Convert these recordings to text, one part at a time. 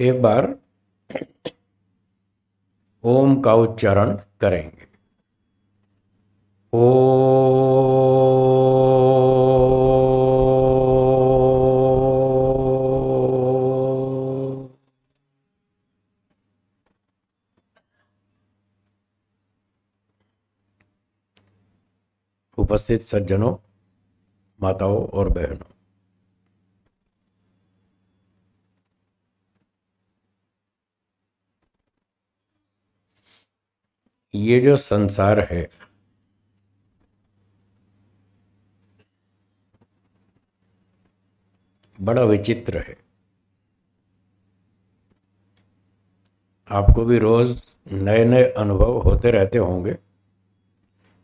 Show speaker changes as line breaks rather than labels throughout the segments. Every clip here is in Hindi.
एक बार ओम का उच्चारण करेंगे ओ उपस्थित सज्जनों माताओं और बहनों ये जो संसार है बड़ा विचित्र है आपको भी रोज नए नए अनुभव होते रहते होंगे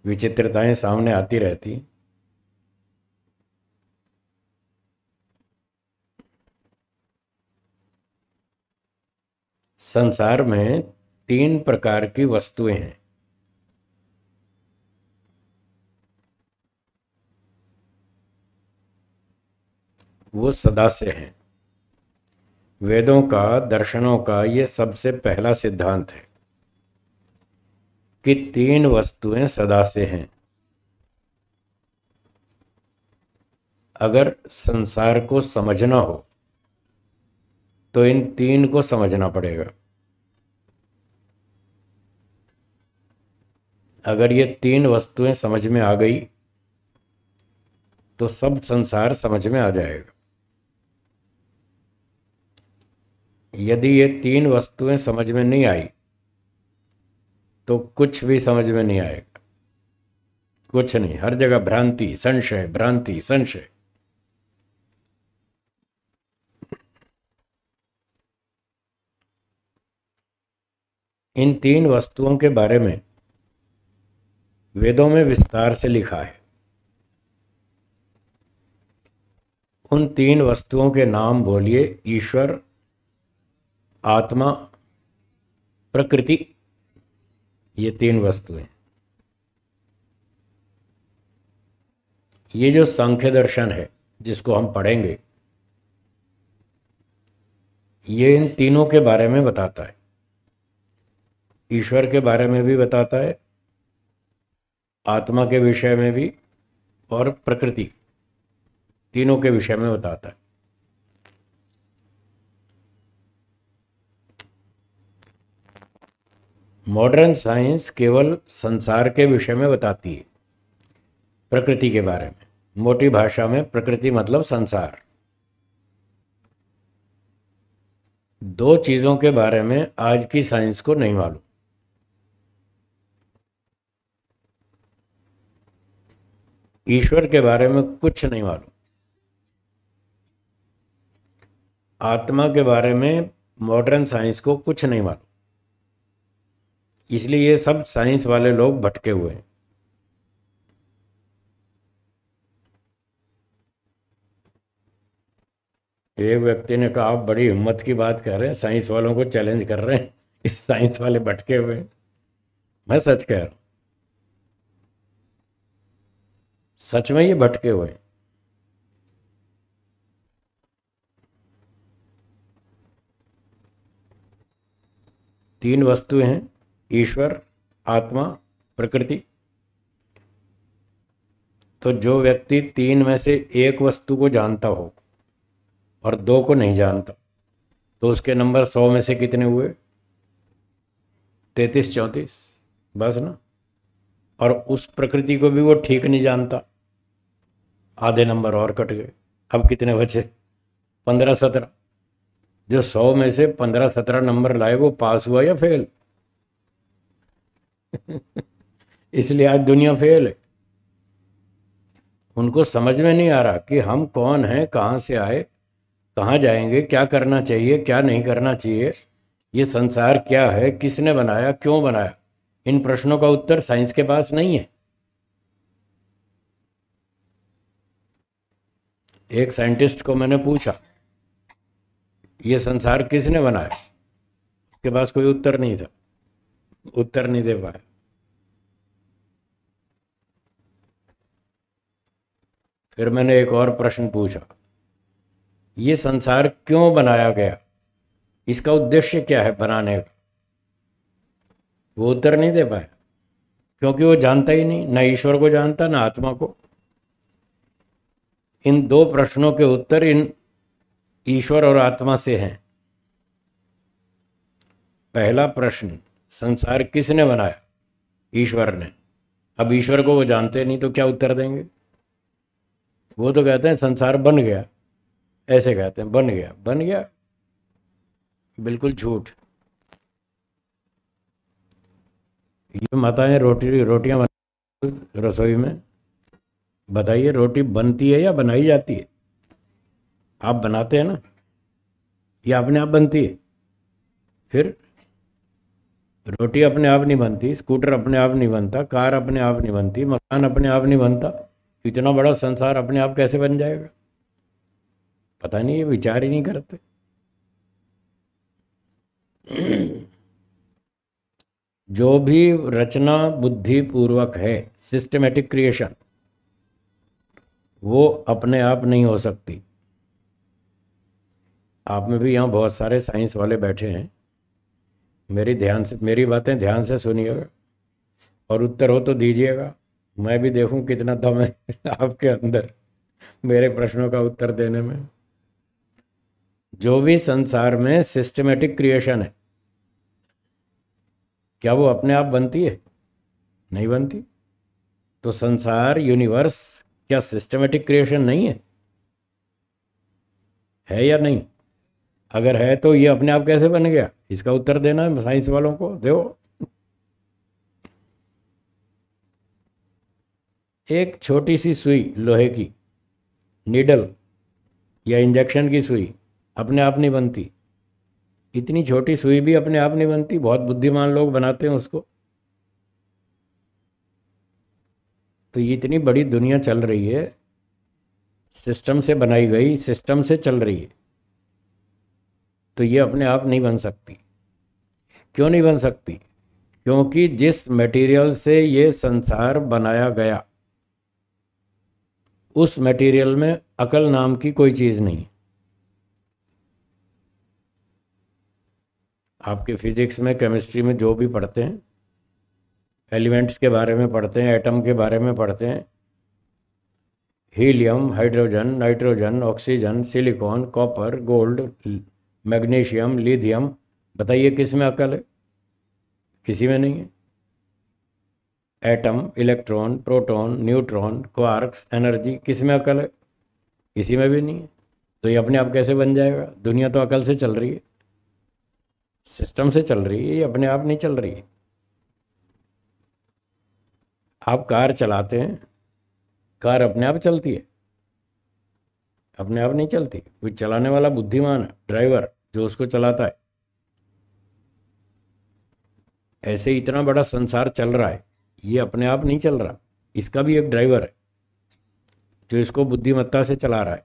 विचित्रताएं सामने आती रहती संसार में तीन प्रकार की वस्तुएं हैं वो सदा से हैं वेदों का दर्शनों का ये सबसे पहला सिद्धांत है कि तीन वस्तुएं सदा से हैं अगर संसार को समझना हो तो इन तीन को समझना पड़ेगा अगर ये तीन वस्तुएं समझ में आ गई तो सब संसार समझ में आ जाएगा यदि ये तीन वस्तुएं समझ में नहीं आई तो कुछ भी समझ में नहीं आएगा कुछ नहीं हर जगह भ्रांति संशय भ्रांति संशय इन तीन वस्तुओं के बारे में वेदों में विस्तार से लिखा है उन तीन वस्तुओं के नाम बोलिए ईश्वर आत्मा प्रकृति ये तीन वस्तुएं ये जो सांख्य दर्शन है जिसको हम पढ़ेंगे ये इन तीनों के बारे में बताता है ईश्वर के बारे में भी बताता है आत्मा के विषय में भी और प्रकृति तीनों के विषय में बताता है मॉडर्न साइंस केवल संसार के विषय में बताती है प्रकृति के बारे में मोटी भाषा में प्रकृति मतलब संसार दो चीज़ों के बारे में आज की साइंस को नहीं मालूम ईश्वर के बारे में कुछ नहीं मालूम आत्मा के बारे में मॉडर्न साइंस को कुछ नहीं मालूम इसलिए ये सब साइंस वाले लोग भटके हुए हैं एक व्यक्ति ने कहा आप बड़ी हिम्मत की बात कर रहे हैं साइंस वालों को चैलेंज कर रहे हैं इस साइंस वाले भटके हुए मैं सच कह रहा हूं सच में ये भटके हुए तीन वस्तुएं हैं ईश्वर आत्मा प्रकृति तो जो व्यक्ति तीन में से एक वस्तु को जानता हो और दो को नहीं जानता तो उसके नंबर सौ में से कितने हुए तैतीस चौंतीस बस ना और उस प्रकृति को भी वो ठीक नहीं जानता आधे नंबर और कट गए अब कितने बचे पंद्रह सत्रह जो सौ में से पंद्रह सत्रह नंबर लाए वो पास हुआ या फेल इसलिए आज दुनिया फेल है उनको समझ में नहीं आ रहा कि हम कौन हैं कहाँ से आए कहाँ जाएंगे क्या करना चाहिए क्या नहीं करना चाहिए ये संसार क्या है किसने बनाया क्यों बनाया इन प्रश्नों का उत्तर साइंस के पास नहीं है एक साइंटिस्ट को मैंने पूछा ये संसार किसने बनाया उसके पास कोई उत्तर नहीं था उत्तर नहीं दे पाया फिर मैंने एक और प्रश्न पूछा ये संसार क्यों बनाया गया इसका उद्देश्य क्या है बनाने का वो उत्तर नहीं दे पाया क्योंकि वो जानता ही नहीं ना ईश्वर को जानता ना आत्मा को इन दो प्रश्नों के उत्तर इन ईश्वर और आत्मा से हैं पहला प्रश्न संसार किसने बनाया ईश्वर ने अब ईश्वर को वो जानते नहीं तो क्या उत्तर देंगे वो तो कहते हैं संसार बन गया ऐसे कहते हैं बन गया बन गया बिल्कुल झूठ ये माताएं रोटी रोटियां बना रसोई में बताइए रोटी बनती है या बनाई जाती है आप बनाते हैं ना या अपने आप बनती है फिर रोटी अपने आप नहीं बनती स्कूटर अपने आप नहीं बनता कार अपने आप नहीं बनती मकान अपने आप नहीं बनता इतना बड़ा संसार अपने आप कैसे बन जाएगा पता नहीं ये विचार ही नहीं करते जो भी रचना बुद्धि पूर्वक है सिस्टमेटिक क्रिएशन वो अपने आप नहीं हो सकती आप में भी यहाँ बहुत सारे साइंस वाले बैठे हैं मेरी ध्यान से मेरी बातें ध्यान से सुनिएगा और उत्तर हो तो दीजिएगा मैं भी देखूं कितना दम है आपके अंदर मेरे प्रश्नों का उत्तर देने में जो भी संसार में सिस्टमेटिक क्रिएशन है क्या वो अपने आप बनती है नहीं बनती तो संसार यूनिवर्स क्या सिस्टमेटिक क्रिएशन नहीं है है या नहीं अगर है तो ये अपने आप कैसे बन गया इसका उत्तर देना है साइंस वालों को देव एक छोटी सी सुई लोहे की नीडल या इंजेक्शन की सुई अपने आप नहीं बनती इतनी छोटी सुई भी अपने आप नहीं बनती बहुत बुद्धिमान लोग बनाते हैं उसको तो ये इतनी बड़ी दुनिया चल रही है सिस्टम से बनाई गई सिस्टम से चल रही है तो ये अपने आप नहीं बन सकती क्यों नहीं बन सकती क्योंकि जिस मटेरियल से ये संसार बनाया गया उस मटेरियल में अकल नाम की कोई चीज़ नहीं आपके फिजिक्स में केमिस्ट्री में जो भी पढ़ते हैं एलिमेंट्स के बारे में पढ़ते हैं एटम के बारे में पढ़ते हैं helium hydrogen nitrogen oxygen silicon copper gold magnesium lithium बताइए किस में अकल है किसी में नहीं है atom electron proton neutron quarks energy किस में अकल है किसी में भी नहीं है तो ये अपने आप कैसे बन जाएगा दुनिया तो अकल से चल रही है सिस्टम से चल रही है ये अपने आप नहीं चल रही है आप कार चलाते हैं कार अपने आप चलती है अपने आप नहीं चलती कोई चलाने वाला बुद्धिमान ड्राइवर जो उसको चलाता है ऐसे इतना बड़ा संसार चल रहा है ये अपने आप नहीं चल रहा इसका भी एक ड्राइवर है जो इसको बुद्धिमत्ता से चला रहा है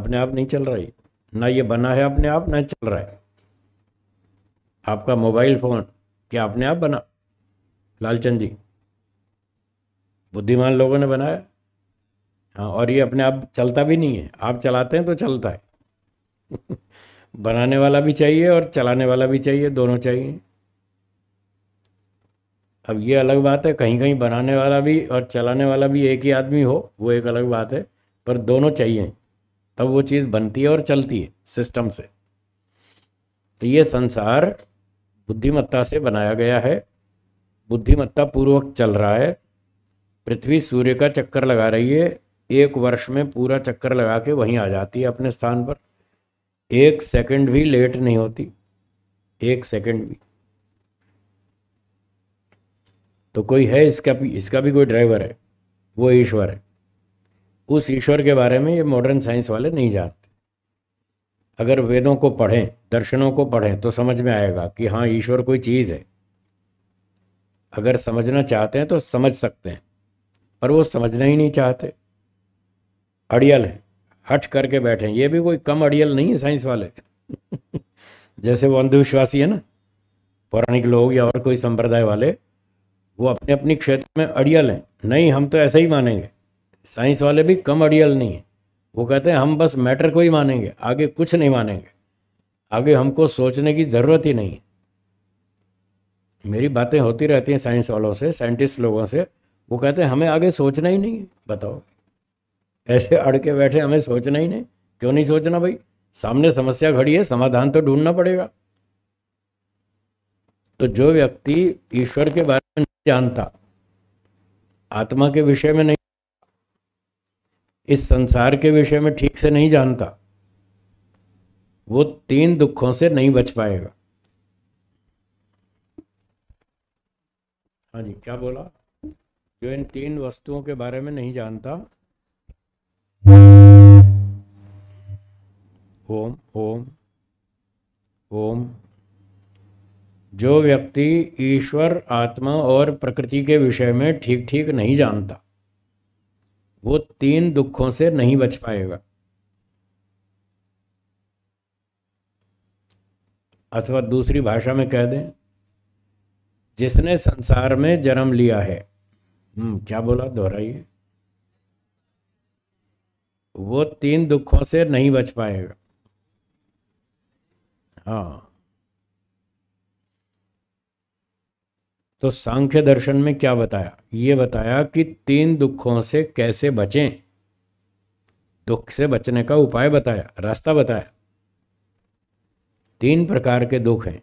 अपने आप नहीं चल रहा है ना ये बना है अपने आप ना चल रहा है आपका मोबाइल फोन क्या अपने आप बना लालचंद जी बुद्धिमान लोगों ने बनाया हाँ और ये अपने आप चलता भी नहीं है आप चलाते हैं तो चलता है बनाने वाला भी चाहिए और चलाने वाला भी चाहिए दोनों चाहिए अब ये अलग बात है कहीं कहीं बनाने वाला भी और चलाने वाला भी एक ही आदमी हो वो एक अलग बात है पर दोनों चाहिए तब वो चीज़ बनती है और चलती है सिस्टम से तो ये संसार बुद्धिमत्ता से बनाया गया है बुद्धिमत्ता पूर्वक चल रहा है पृथ्वी सूर्य का चक्कर लगा रही है एक वर्ष में पूरा चक्कर लगा के वहीं आ जाती है अपने स्थान पर एक सेकंड भी लेट नहीं होती एक सेकंड भी तो कोई है इसका भी इसका भी कोई ड्राइवर है वो ईश्वर है उस ईश्वर के बारे में ये मॉडर्न साइंस वाले नहीं जानते अगर वेदों को पढ़ें दर्शनों को पढ़ें तो समझ में आएगा कि हाँ ईश्वर कोई चीज़ है अगर समझना चाहते हैं तो समझ सकते हैं पर वो समझना ही नहीं चाहते अड़ियल हैं हट करके बैठे हैं ये भी कोई कम अड़ियल नहीं है साइंस वाले जैसे वो अंधविश्वासी है ना पौराणिक लोग या और कोई संप्रदाय वाले वो अपने अपने क्षेत्र में अड़ियल हैं नहीं हम तो ऐसे ही मानेंगे साइंस वाले भी कम अड़ियल नहीं हैं वो कहते हैं हम बस मैटर को ही मानेंगे आगे कुछ नहीं मानेंगे आगे हमको सोचने की ज़रूरत ही नहीं है मेरी बातें होती रहती हैं साइंस वालों से साइंटिस्ट लोगों से वो कहते हैं हमें आगे सोचना ही नहीं है बताओ ऐसे अड़के बैठे हमें सोचना ही नहीं क्यों नहीं सोचना भाई सामने समस्या खड़ी है समाधान तो ढूंढना पड़ेगा तो जो व्यक्ति ईश्वर के बारे में नहीं जानता आत्मा के विषय में नहीं इस संसार के विषय में ठीक से नहीं जानता वो तीन दुखों से नहीं बच पाएगा हाँ जी क्या बोला जो इन तीन वस्तुओं के बारे में नहीं जानता ओम ओम ओम जो व्यक्ति ईश्वर आत्मा और प्रकृति के विषय में ठीक ठीक नहीं जानता वो तीन दुखों से नहीं बच पाएगा अथवा दूसरी भाषा में कह दें जिसने संसार में जन्म लिया है हम्म, क्या बोला दोहराइए वो तीन दुखों से नहीं बच पाएगा हाँ तो सांख्य दर्शन में क्या बताया ये बताया कि तीन दुखों से कैसे बचें दुख से बचने का उपाय बताया रास्ता बताया तीन प्रकार के दुख हैं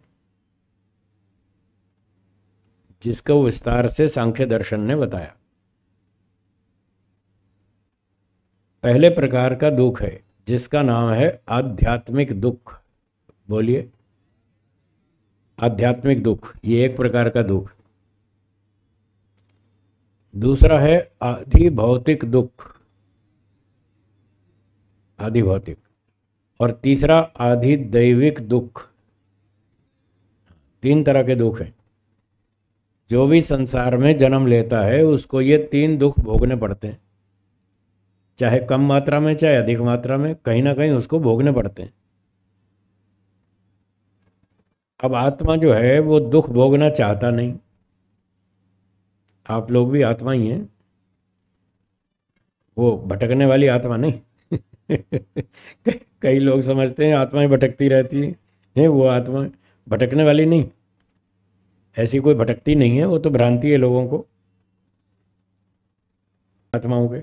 जिसको विस्तार से सांख्य दर्शन ने बताया पहले प्रकार का दुख है जिसका नाम है आध्यात्मिक दुख बोलिए आध्यात्मिक दुख ये एक प्रकार का दुख दूसरा है आधि भौतिक दुख आधि भौतिक और तीसरा आधि दैविक दुख तीन तरह के दुख हैं जो भी संसार में जन्म लेता है उसको ये तीन दुख भोगने पड़ते हैं चाहे कम मात्रा में चाहे अधिक मात्रा में कहीं ना कहीं उसको भोगने पड़ते हैं अब आत्मा जो है वो दुख भोगना चाहता नहीं आप लोग भी आत्मा ही हैं वो भटकने वाली आत्मा नहीं कई लोग समझते हैं आत्माएं भटकती रहती है नहीं वो आत्मा भटकने वाली नहीं ऐसी कोई भटकती नहीं है वो तो भ्रांति है लोगों को आत्माओं के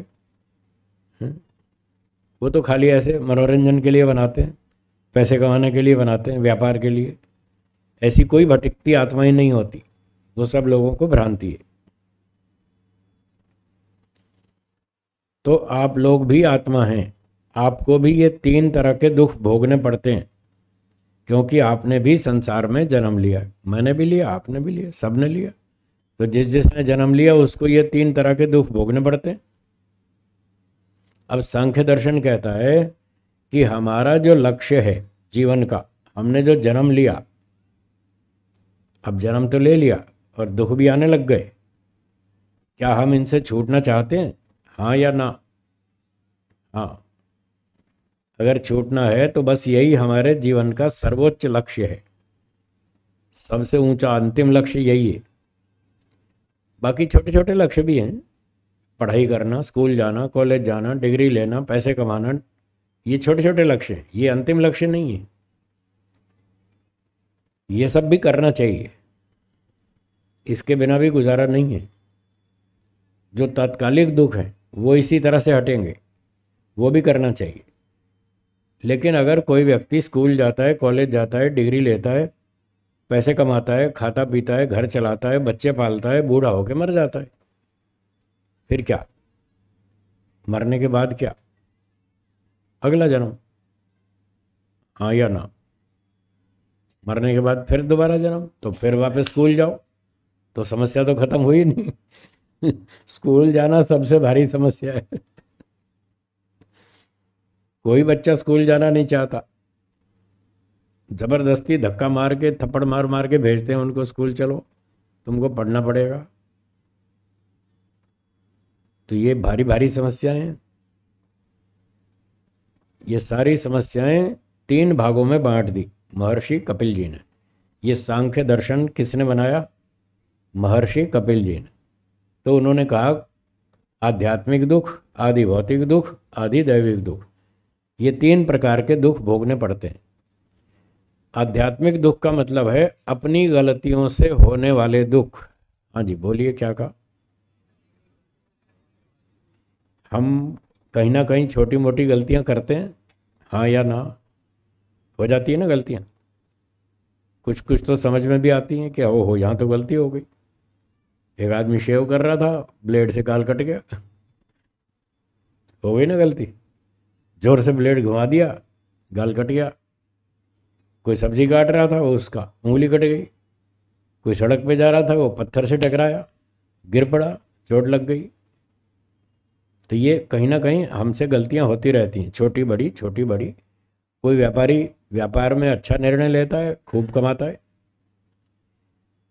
वो तो खाली ऐसे मनोरंजन के लिए बनाते हैं पैसे कमाने के लिए बनाते हैं व्यापार के लिए ऐसी कोई भटकती आत्मा ही नहीं होती वो सब लोगों को भ्रांति है तो आप लोग भी आत्मा हैं आपको भी ये तीन तरह के दुख भोगने पड़ते हैं क्योंकि आपने भी संसार में जन्म लिया मैंने भी लिया आपने भी लिया सबने लिया तो जिस जिसने जन्म लिया उसको ये तीन तरह के दुख भोगने पड़ते हैं अब सांख्य दर्शन कहता है कि हमारा जो लक्ष्य है जीवन का हमने जो जन्म लिया अब जन्म तो ले लिया और दुख भी आने लग गए क्या हम इनसे छूटना चाहते हैं हाँ या ना हाँ अगर छूटना है तो बस यही हमारे जीवन का सर्वोच्च लक्ष्य है सबसे ऊंचा अंतिम लक्ष्य यही है बाकी छोटे छोटे लक्ष्य भी हैं पढ़ाई करना स्कूल जाना कॉलेज जाना डिग्री लेना पैसे कमाना ये छोटे छोटे लक्ष्य हैं ये अंतिम लक्ष्य नहीं है ये सब भी करना चाहिए इसके बिना भी गुजारा नहीं है जो तात्कालिक दुख है वो इसी तरह से हटेंगे वो भी करना चाहिए लेकिन अगर कोई व्यक्ति स्कूल जाता है कॉलेज जाता है डिग्री लेता है पैसे कमाता है खाता पीता है घर चलाता है बच्चे पालता है बूढ़ा होकर मर जाता है फिर क्या मरने के बाद क्या अगला जन्म हाँ या ना मरने के बाद फिर दोबारा जन्म तो फिर वापस स्कूल जाओ तो समस्या तो खत्म हुई नहीं स्कूल जाना सबसे भारी समस्या है कोई बच्चा स्कूल जाना नहीं चाहता ज़बरदस्ती धक्का मार के थप्पड़ मार मार के भेजते हैं उनको स्कूल चलो तुमको पढ़ना पड़ेगा तो ये भारी भारी समस्याएं ये सारी समस्याएं तीन भागों में बांट दी महर्षि कपिल जी ने ये सांख्य दर्शन किसने बनाया महर्षि कपिल जी ने तो उन्होंने कहा आध्यात्मिक दुख आदि भौतिक दुख आदि दैविक दुख ये तीन प्रकार के दुख भोगने पड़ते हैं आध्यात्मिक दुख का मतलब है अपनी गलतियों से होने वाले दुख हाँ जी बोलिए क्या कहा हम कहीं ना कहीं छोटी मोटी गलतियां करते हैं हाँ या ना हो जाती है ना गलतियां कुछ कुछ तो समझ में भी आती हैं कि ओ हो यहाँ तो गलती हो गई एक आदमी शेव कर रहा था ब्लेड से गाल कट गया हो गई ना गलती जोर से ब्लेड घुमा दिया गाल कट गया कोई सब्जी काट रहा था वो उसका उंगली कट गई कोई सड़क पे जा रहा था वो पत्थर से टकराया गिर पड़ा चोट लग गई तो ये कहीं ना कहीं हमसे गलतियाँ होती रहती हैं छोटी बड़ी छोटी बड़ी कोई व्यापारी व्यापार में अच्छा निर्णय लेता है खूब कमाता है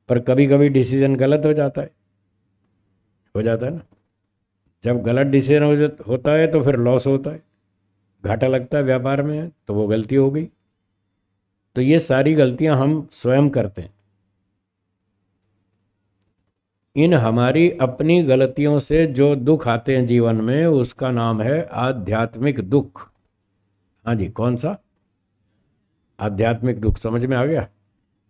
पर कभी कभी डिसीजन गलत हो जाता है हो जाता है ना जब गलत डिसीजन हो होता है तो फिर लॉस होता है घाटा लगता है व्यापार में तो वो गलती हो गई तो ये सारी गलतियां हम स्वयं करते हैं इन हमारी अपनी गलतियों से जो दुख आते हैं जीवन में उसका नाम है आध्यात्मिक दुख हाँ जी कौन सा आध्यात्मिक दुख समझ में आ गया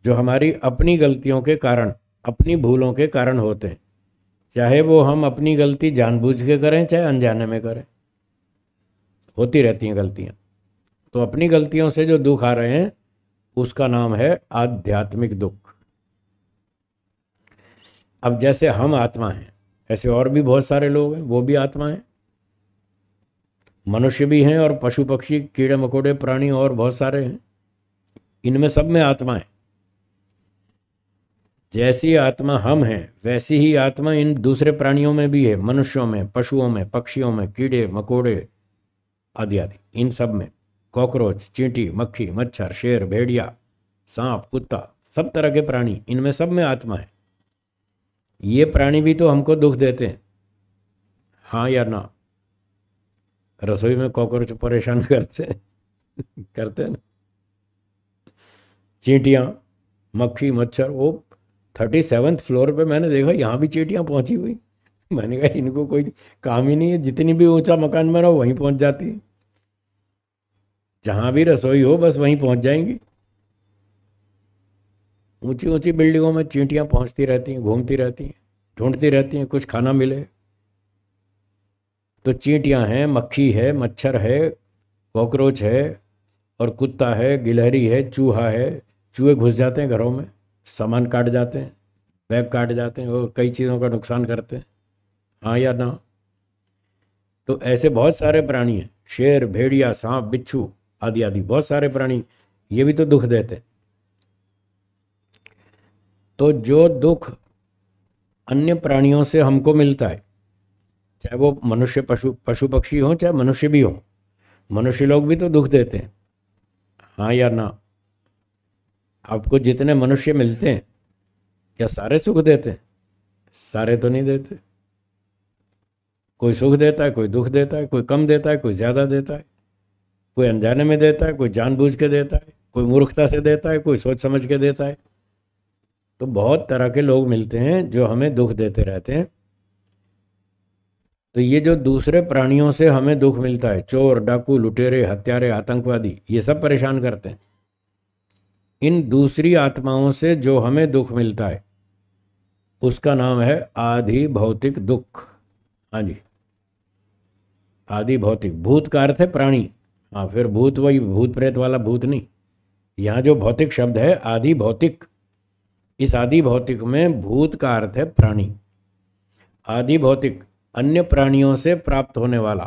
जो हमारी अपनी गलतियों के कारण अपनी भूलों के कारण होते हैं चाहे वो हम अपनी गलती जानबूझ के करें चाहे अनजाने में करें होती रहती हैं गलतियाँ तो अपनी गलतियों से जो दुख आ रहे हैं उसका नाम है आध्यात्मिक दुख अब जैसे हम आत्मा हैं ऐसे और भी बहुत सारे लोग हैं वो भी आत्मा हैं मनुष्य भी हैं और पशु पक्षी कीड़े मकोड़े प्राणी और बहुत सारे हैं इनमें सब में आत्मा है जैसी आत्मा हम हैं वैसी ही आत्मा इन दूसरे प्राणियों में भी है मनुष्यों में पशुओं में पक्षियों में कीड़े मकोड़े आदि आदि इन सब में कॉकरोच चींटी मक्खी मच्छर शेर भेड़िया सांप कुत्ता सब तरह के प्राणी इनमें सब में आत्मा है ये प्राणी भी तो हमको दुख देते हैं हाँ या ना रसोई में कॉकरोच परेशान करते हैं करते हैं ना चींटियाँ मक्खी मच्छर वो थर्टी सेवन्थ फ्लोर पे मैंने देखा यहाँ भी चीटियाँ पहुँची हुई मैंने कहा इनको कोई काम ही नहीं है जितनी भी ऊंचा मकान बनाओ वहीं पहुँच जाती है जहाँ भी रसोई हो बस वहीं पहुँच जाएंगी ऊंची ऊंची बिल्डिंगों में चींटियाँ पहुँचती रहती हैं घूमती रहती हैं ढूंढती रहती हैं कुछ खाना मिले तो चींटियाँ हैं मक्खी है मच्छर है कॉकरोच है और कुत्ता है गिलहरी है चूहा है चूहे घुस जाते हैं घरों में सामान काट जाते हैं बैग काट जाते हैं और कई चीज़ों का नुकसान करते हैं हाँ या ना तो ऐसे बहुत सारे प्राणी हैं शेर भेड़िया सांप बिच्छू आदि आदि बहुत सारे प्राणी ये भी तो दुख देते हैं तो जो दुख अन्य प्राणियों से हमको मिलता है चाहे वो मनुष्य पशु पशु पक्षी हो चाहे मनुष्य भी हो मनुष्य लोग भी तो दुख देते हैं हाँ या ना आपको जितने मनुष्य मिलते हैं क्या सारे सुख देते हैं सारे तो नहीं देते कोई सुख देता है कोई दुख देता है कोई कम देता है कोई ज़्यादा देता है कोई अनजाने में देता है कोई जानबूझ के देता है कोई मूर्खता से देता है कोई सोच समझ के देता है तो बहुत तरह के लोग मिलते हैं जो हमें दुख देते रहते हैं तो ये जो दूसरे प्राणियों से हमें दुख मिलता है चोर डाकू लुटेरे हत्यारे आतंकवादी ये सब परेशान करते हैं इन दूसरी आत्माओं से जो हमें दुख मिलता है उसका नाम है आधि भौतिक दुख हाँ जी आदि भौतिक भूत का अर्थ है प्राणी हाँ फिर भूत वही भूत प्रेत वाला भूत नहीं यहाँ जो भौतिक शब्द है आधि भौतिक इस आदि भौतिक में भूत का अर्थ है प्राणी आदि भौतिक अन्य प्राणियों से प्राप्त होने वाला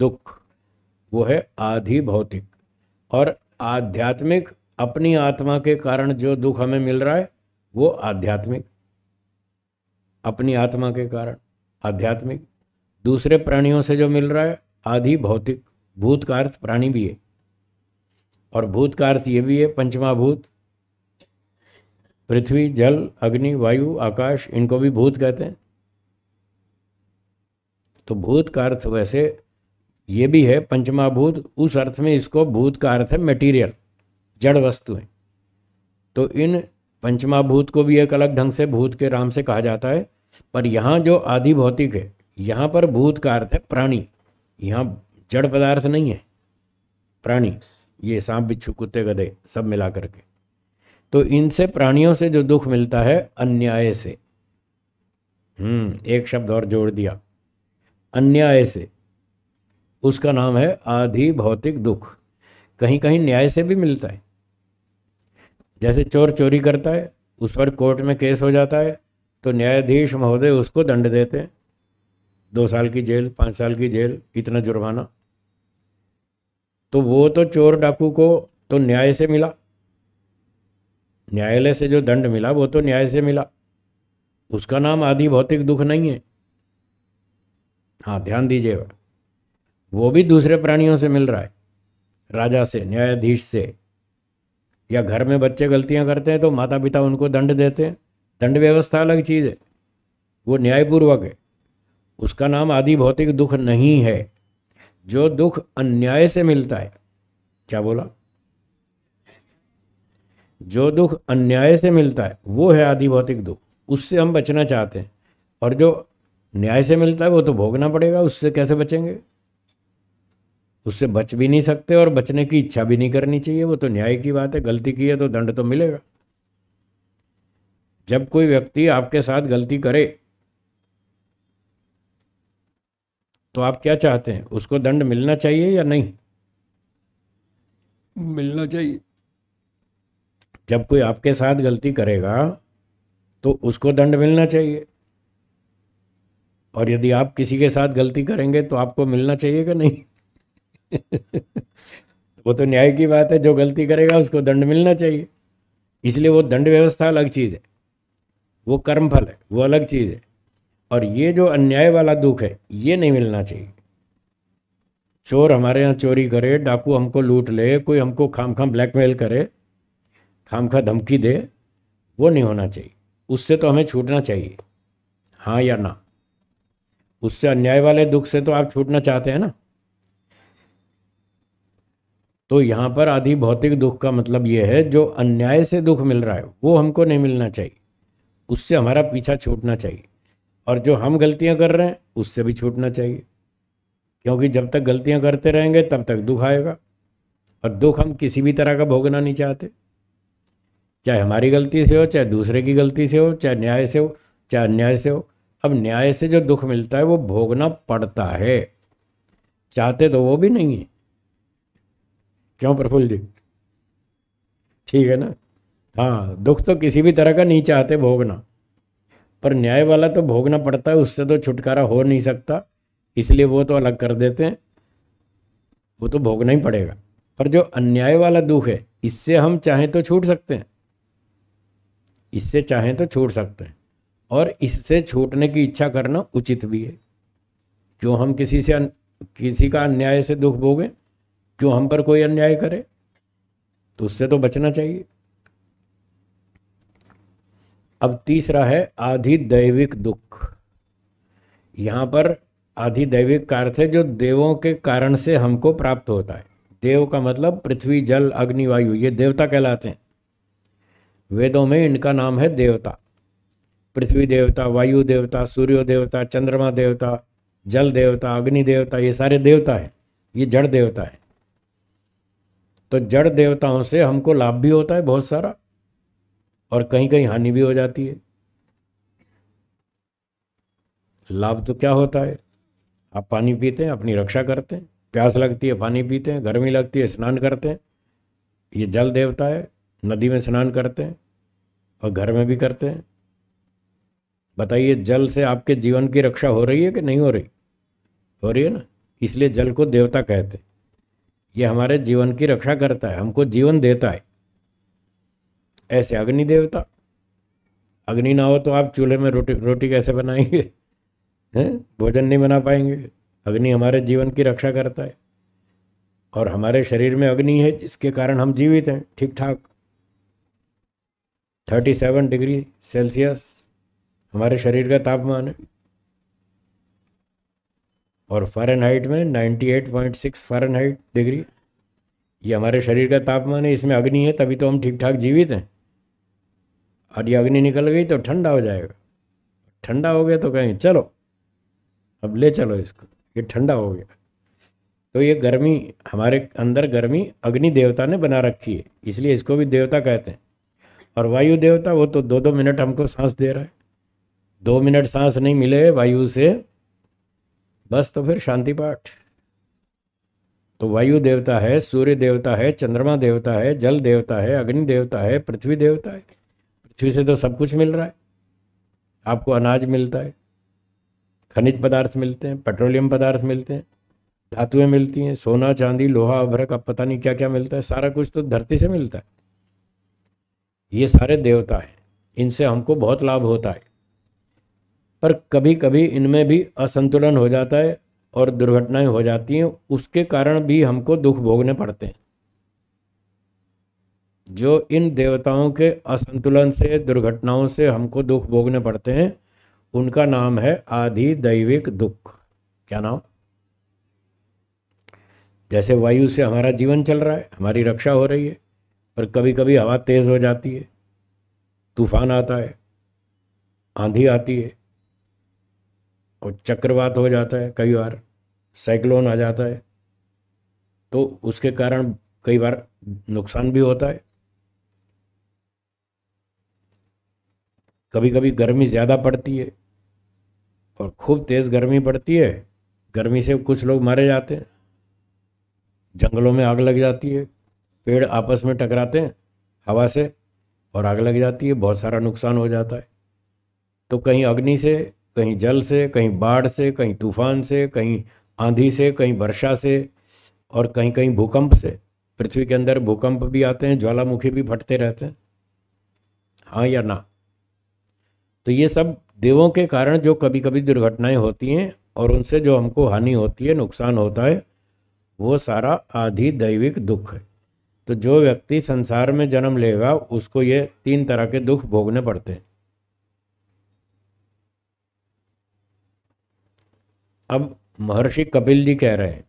दुख वो है आधि भौतिक और आध्यात्मिक अपनी आत्मा के कारण जो दुख हमें मिल रहा है वो आध्यात्मिक अपनी आत्मा के कारण आध्यात्मिक दूसरे प्राणियों से जो मिल रहा है आधि भौतिक भूत का अर्थ प्राणी भी है और भूत का अर्थ ये भी है पंचमा भूत पृथ्वी जल अग्नि वायु आकाश इनको भी भूत कहते हैं तो भूत का अर्थ वैसे ये भी है पंचमाभूत उस अर्थ में इसको भूत का अर्थ है मेटीरियल जड़ वस्तुएं तो इन पंचमाभूत को भी एक अलग ढंग से भूत के राम से कहा जाता है पर यहाँ जो आदि भौतिक है यहाँ पर भूत का अर्थ है प्राणी यहाँ जड़ पदार्थ नहीं है प्राणी ये सांप बिच्छू कुत्ते गधे सब मिला करके तो इनसे प्राणियों से जो दुख मिलता है अन्याय से हम्म एक शब्द और जोड़ दिया अन्याय से उसका नाम है आधि भौतिक दुख कहीं कहीं न्याय से भी मिलता है जैसे चोर चोरी करता है उस पर कोर्ट में केस हो जाता है तो न्यायाधीश महोदय उसको दंड देते हैं दो साल की जेल पाँच साल की जेल इतना जुर्माना तो वो तो चोर डाकू को तो न्याय से मिला न्यायालय से जो दंड मिला वो तो न्याय से मिला उसका नाम आदि भौतिक दुख नहीं है हाँ ध्यान दीजिएगा वो भी दूसरे प्राणियों से मिल रहा है राजा से न्यायाधीश से या घर में बच्चे गलतियां करते हैं तो माता पिता उनको दंड देते हैं दंड व्यवस्था अलग चीज़ है वो न्यायपूर्वक है उसका नाम आदि भौतिक दुख नहीं है जो दुख अन्याय से मिलता है क्या बोला जो दुख अन्याय से मिलता है वो है आदि भौतिक दुख उससे हम बचना चाहते हैं और जो न्याय से मिलता है वो तो भोगना पड़ेगा उससे कैसे बचेंगे उससे बच भी नहीं सकते और बचने की इच्छा भी नहीं करनी चाहिए वो तो न्याय की बात है गलती की है तो दंड तो मिलेगा जब कोई व्यक्ति आपके साथ गलती करे तो आप क्या चाहते हैं उसको दंड मिलना चाहिए या नहीं मिलना चाहिए जब कोई आपके साथ गलती करेगा तो उसको दंड मिलना चाहिए और यदि आप किसी के साथ गलती करेंगे तो आपको मिलना चाहिए कि नहीं वो तो न्याय की बात है जो गलती करेगा उसको दंड मिलना चाहिए इसलिए वो दंड व्यवस्था अलग चीज़ है वो कर्मफल है वो अलग चीज़ है और ये जो अन्याय वाला दुख है ये नहीं मिलना चाहिए चोर हमारे यहाँ चोरी करे डाकू हमको लूट ले कोई हमको खाम खाम ब्लैकमेल करे खामखा धमकी दे वो नहीं होना चाहिए उससे तो हमें छूटना चाहिए हाँ या ना उससे अन्याय वाले दुख से तो आप छूटना चाहते हैं ना तो यहाँ पर आधि भौतिक दुख का मतलब ये है जो अन्याय से दुख मिल रहा है वो हमको नहीं मिलना चाहिए उससे हमारा पीछा छूटना चाहिए और जो हम गलतियाँ कर रहे हैं उससे भी छूटना चाहिए क्योंकि जब तक गलतियाँ करते रहेंगे तब तक दुख आएगा और दुख हम किसी भी तरह का भोगना नहीं चाहते चाहे हमारी गलती से हो चाहे दूसरे की गलती से हो चाहे न्याय से हो चाहे अन्याय से हो अब न्याय से जो दुख मिलता है वो भोगना पड़ता है चाहते तो वो भी नहीं है क्यों प्रफुल्ल जी ठीक है ना हाँ दुख तो किसी भी तरह का नहीं चाहते भोगना पर न्याय वाला तो भोगना पड़ता है उससे तो छुटकारा हो नहीं सकता इसलिए वो तो अलग कर देते हैं वो तो भोगना ही पड़ेगा पर जो अन्याय वाला दुख है इससे हम चाहें तो छूट सकते हैं इससे चाहें तो छोड़ सकते हैं और इससे छूटने की इच्छा करना उचित भी है क्यों हम किसी से किसी का अन्याय से दुख भोगे क्यों हम पर कोई अन्याय करे तो उससे तो बचना चाहिए अब तीसरा है आधिदैविक दुख यहां पर आधिदैविक का अर्थ है जो देवों के कारण से हमको प्राप्त होता है देव का मतलब पृथ्वी जल अग्नि वायु ये देवता कहलाते हैं वेदों में इनका नाम है देवता पृथ्वी देवता वायु देवता सूर्य देवता चंद्रमा देवता जल देवता अग्नि देवता ये सारे देवता है ये जड़ देवता है तो जड़ देवताओं से हमको लाभ भी होता है बहुत सारा और कहीं कहीं हानि भी हो जाती है लाभ तो क्या होता है आप पानी पीते हैं अपनी रक्षा करते हैं प्यास लगती है पानी पीते हैं गर्मी लगती है स्नान करते हैं ये जल देवता है नदी में स्नान करते हैं और घर में भी करते हैं बताइए जल से आपके जीवन की रक्षा हो रही है कि नहीं हो रही हो रही है ना इसलिए जल को देवता कहते हैं ये हमारे जीवन की रक्षा करता है हमको जीवन देता है ऐसे अग्नि देवता अग्नि ना हो तो आप चूल्हे में रोटी रोटी कैसे बनाएंगे हैं भोजन नहीं बना पाएंगे अग्नि हमारे जीवन की रक्षा करता है और हमारे शरीर में अग्नि है जिसके कारण हम जीवित हैं ठीक ठाक थर्टी सेवन डिग्री सेल्सियस हमारे शरीर का तापमान है और फ़ारेनहाइट में ninety eight point six Fahrenheit degree ये हमारे शरीर का तापमान है इसमें अग्नि है तभी तो हम ठीक ठाक जीवित हैं और ये अग्नि निकल गई तो ठंडा हो जाएगा ठंडा हो गया तो कहेंगे चलो अब ले चलो इसको ये ठंडा हो गया तो ये गर्मी हमारे अंदर गर्मी अग्नि देवता ने बना रखी है इसलिए इसको भी देवता कहते हैं और वायु देवता वो तो दो दो मिनट हमको सांस दे रहा है दो मिनट सांस नहीं मिले वायु से बस तो फिर शांति पाठ तो वायु देवता है सूर्य देवता है चंद्रमा देवता है जल देवता है अग्नि देवता है पृथ्वी देवता है पृथ्वी से तो सब कुछ मिल रहा है आपको अनाज मिलता है खनिज पदार्थ मिलते हैं पेट्रोलियम पदार्थ मिलते हैं धातुएं मिलती हैं सोना चांदी लोहा अभरक अब पता नहीं क्या क्या मिलता है सारा कुछ तो धरती से मिलता है ये सारे देवता हैं इनसे हमको बहुत लाभ होता है पर कभी कभी इनमें भी असंतुलन हो जाता है और दुर्घटनाएं हो जाती हैं उसके कारण भी हमको दुख भोगने पड़ते हैं जो इन देवताओं के असंतुलन से दुर्घटनाओं से हमको दुख भोगने पड़ते हैं उनका नाम है आधि दैविक दुख क्या नाम जैसे वायु से हमारा जीवन चल रहा है हमारी रक्षा हो रही है पर कभी कभी हवा तेज़ हो जाती है तूफान आता है आंधी आती है और चक्रवात हो जाता है कई बार साइक्लोन आ जाता है तो उसके कारण कई बार नुकसान भी होता है कभी कभी गर्मी ज़्यादा पड़ती है और खूब तेज़ गर्मी पड़ती है गर्मी से कुछ लोग मारे जाते हैं जंगलों में आग लग जाती है पेड़ आपस में टकराते हैं हवा से और आग लग जाती है बहुत सारा नुकसान हो जाता है तो कहीं अग्नि से कहीं जल से कहीं बाढ़ से कहीं तूफान से कहीं आंधी से कहीं वर्षा से और कहीं कहीं भूकंप से पृथ्वी के अंदर भूकंप भी आते हैं ज्वालामुखी भी फटते रहते हैं हाँ या ना तो ये सब देवों के कारण जो कभी कभी दुर्घटनाएं होती हैं और उनसे जो हमको हानि होती है नुकसान होता है वो सारा आधि दैविक दुख है तो जो व्यक्ति संसार में जन्म लेगा उसको ये तीन तरह के दुख भोगने पड़ते हैं अब महर्षि कपिल जी कह रहे हैं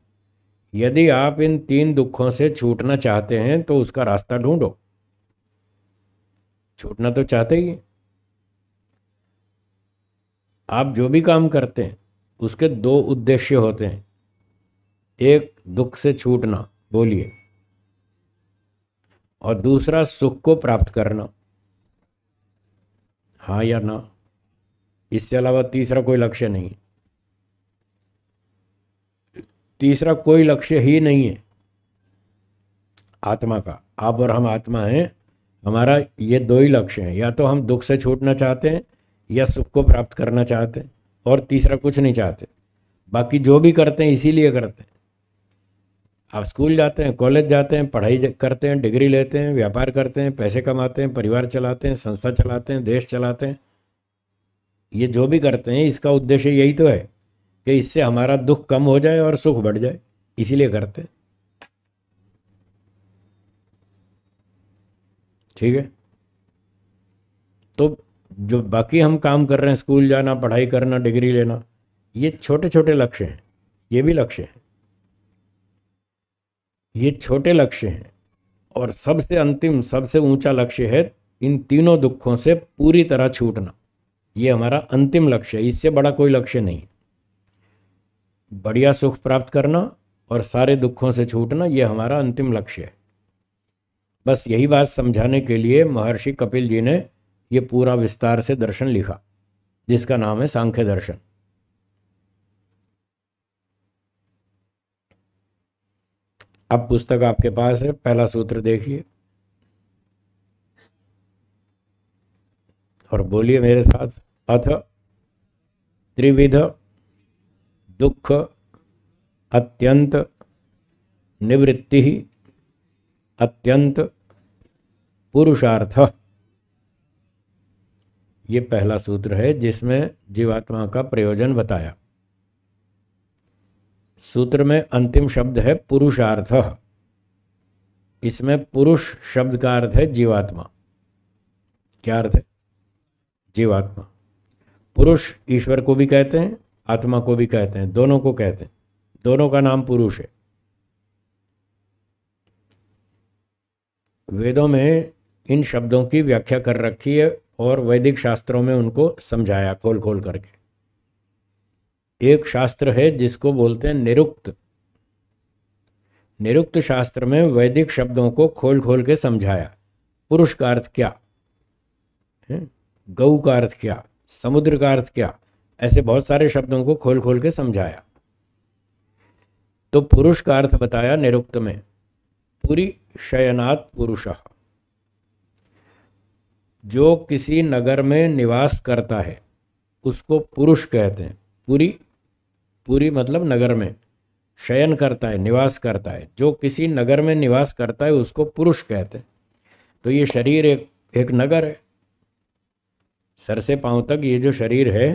यदि आप इन तीन दुखों से छूटना चाहते हैं तो उसका रास्ता ढूंढो छूटना तो चाहते ही आप जो भी काम करते हैं उसके दो उद्देश्य होते हैं एक दुख से छूटना बोलिए और दूसरा सुख को प्राप्त करना हाँ या ना इससे अलावा तीसरा कोई लक्ष्य नहीं है तीसरा कोई लक्ष्य ही नहीं है आत्मा का आप और हम आत्मा हैं हमारा ये दो ही लक्ष्य हैं या तो हम दुख से छूटना चाहते हैं या सुख को प्राप्त करना चाहते हैं और तीसरा कुछ नहीं चाहते बाकी जो भी करते हैं इसीलिए करते हैं आप स्कूल जाते हैं कॉलेज जाते हैं पढ़ाई करते हैं डिग्री लेते हैं व्यापार करते हैं पैसे कमाते हैं परिवार चलाते हैं संस्था चलाते हैं देश चलाते हैं ये जो भी करते हैं इसका उद्देश्य यही तो है कि इससे हमारा दुख कम हो जाए और सुख बढ़ जाए इसीलिए करते हैं ठीक है तो जो बाकी हम काम कर रहे हैं स्कूल जाना पढ़ाई करना डिग्री लेना ये छोटे छोटे लक्ष्य हैं ये भी लक्ष्य हैं ये छोटे लक्ष्य हैं और सबसे अंतिम सबसे ऊंचा लक्ष्य है इन तीनों दुखों से पूरी तरह छूटना ये हमारा अंतिम लक्ष्य है इससे बड़ा कोई लक्ष्य नहीं बढ़िया सुख प्राप्त करना और सारे दुखों से छूटना ये हमारा अंतिम लक्ष्य है बस यही बात समझाने के लिए महर्षि कपिल जी ने ये पूरा विस्तार से दर्शन लिखा जिसका नाम है सांख्य दर्शन अब पुस्तक आपके पास है पहला सूत्र देखिए और बोलिए मेरे साथ अथ त्रिविध दुख अत्यंत निवृत्ति अत्यंत पुरुषार्थ ये पहला सूत्र है जिसमें जीवात्मा का प्रयोजन बताया सूत्र में अंतिम शब्द है पुरुषार्थ इसमें पुरुष शब्द का अर्थ है जीवात्मा क्या अर्थ है जीवात्मा पुरुष ईश्वर को भी कहते हैं आत्मा को भी कहते हैं दोनों को कहते हैं दोनों का नाम पुरुष है वेदों में इन शब्दों की व्याख्या कर रखी है और वैदिक शास्त्रों में उनको समझाया खोल खोल करके एक शास्त्र है जिसको बोलते हैं निरुक्त निरुक्त शास्त्र में वैदिक शब्दों को खोल खोल के समझाया पुरुष का अर्थ क्या गऊ का अर्थ क्या समुद्र का अर्थ क्या ऐसे बहुत सारे शब्दों को खोल खोल के समझाया तो पुरुष का अर्थ बताया निरुक्त में पूरी शयनात् पुरुष जो किसी नगर में निवास करता है उसको पुरुष कहते हैं पूरी पूरी मतलब नगर में शयन करता है निवास करता है जो किसी नगर में निवास करता है उसको पुरुष कहते हैं तो ये शरीर एक एक नगर है सर से पांव तक ये जो शरीर है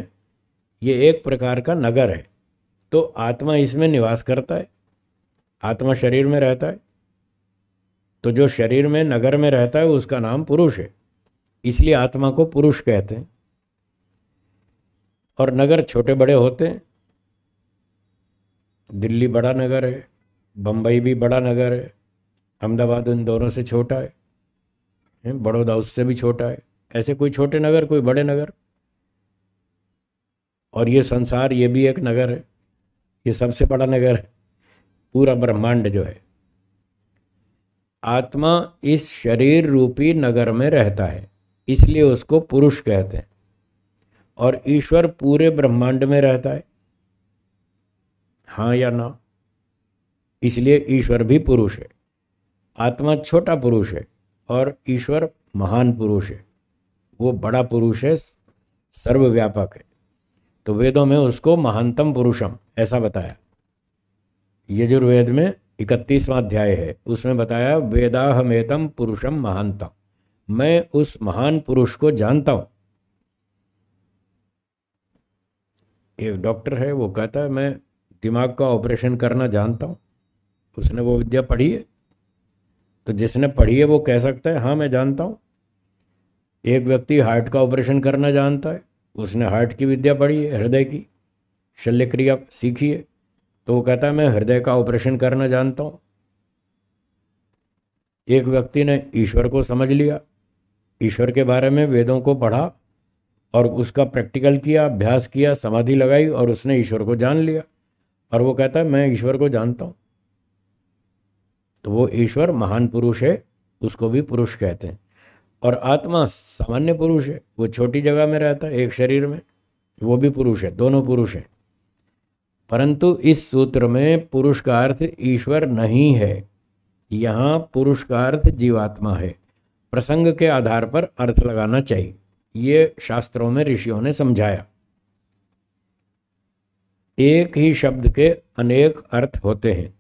ये एक प्रकार का नगर है तो आत्मा इसमें निवास करता है आत्मा शरीर में रहता है तो जो शरीर में नगर में रहता है उसका नाम पुरुष है इसलिए आत्मा को पुरुष कहते हैं और नगर छोटे बड़े होते हैं दिल्ली बड़ा नगर है बम्बई भी बड़ा नगर है अहमदाबाद उन दोनों से छोटा है बड़ौदा उससे भी छोटा है ऐसे कोई छोटे नगर कोई बड़े नगर और ये संसार ये भी एक नगर है ये सबसे बड़ा नगर है पूरा ब्रह्मांड जो है आत्मा इस शरीर रूपी नगर में रहता है इसलिए उसको पुरुष कहते हैं और ईश्वर पूरे ब्रह्मांड में रहता है हाँ या ना इसलिए ईश्वर भी पुरुष है आत्मा छोटा पुरुष है और ईश्वर महान पुरुष है वो बड़ा पुरुष है सर्वव्यापक है तो वेदों में उसको महानतम पुरुषम ऐसा बताया यजुर्वेद में इकतीसवां अध्याय है उसमें बताया वेदाहमेतम पुरुषम महानतम मैं उस महान पुरुष को जानता हूं एक डॉक्टर है वो कहता है मैं दिमाग का ऑपरेशन करना जानता हूँ उसने वो विद्या पढ़ी है तो जिसने पढ़ी है वो कह सकता है हाँ मैं जानता हूँ एक व्यक्ति हार्ट का ऑपरेशन करना जानता है उसने हार्ट की विद्या पढ़ी है हृदय की शल्य क्रिया सीखी है तो वो कहता है मैं हृदय का ऑपरेशन करना जानता हूँ एक व्यक्ति ने ईश्वर को समझ लिया ईश्वर के बारे में वेदों को पढ़ा और उसका प्रैक्टिकल किया अभ्यास किया समाधि लगाई और उसने ईश्वर को जान लिया और वो कहता है मैं ईश्वर को जानता हूँ तो वो ईश्वर महान पुरुष है उसको भी पुरुष कहते हैं और आत्मा सामान्य पुरुष है वो छोटी जगह में रहता है एक शरीर में वो भी पुरुष है दोनों पुरुष है परंतु इस सूत्र में पुरुष का अर्थ ईश्वर नहीं है यहाँ पुरुष का अर्थ जीवात्मा है प्रसंग के आधार पर अर्थ लगाना चाहिए ये शास्त्रों में ऋषियों ने समझाया एक ही शब्द के अनेक अर्थ होते हैं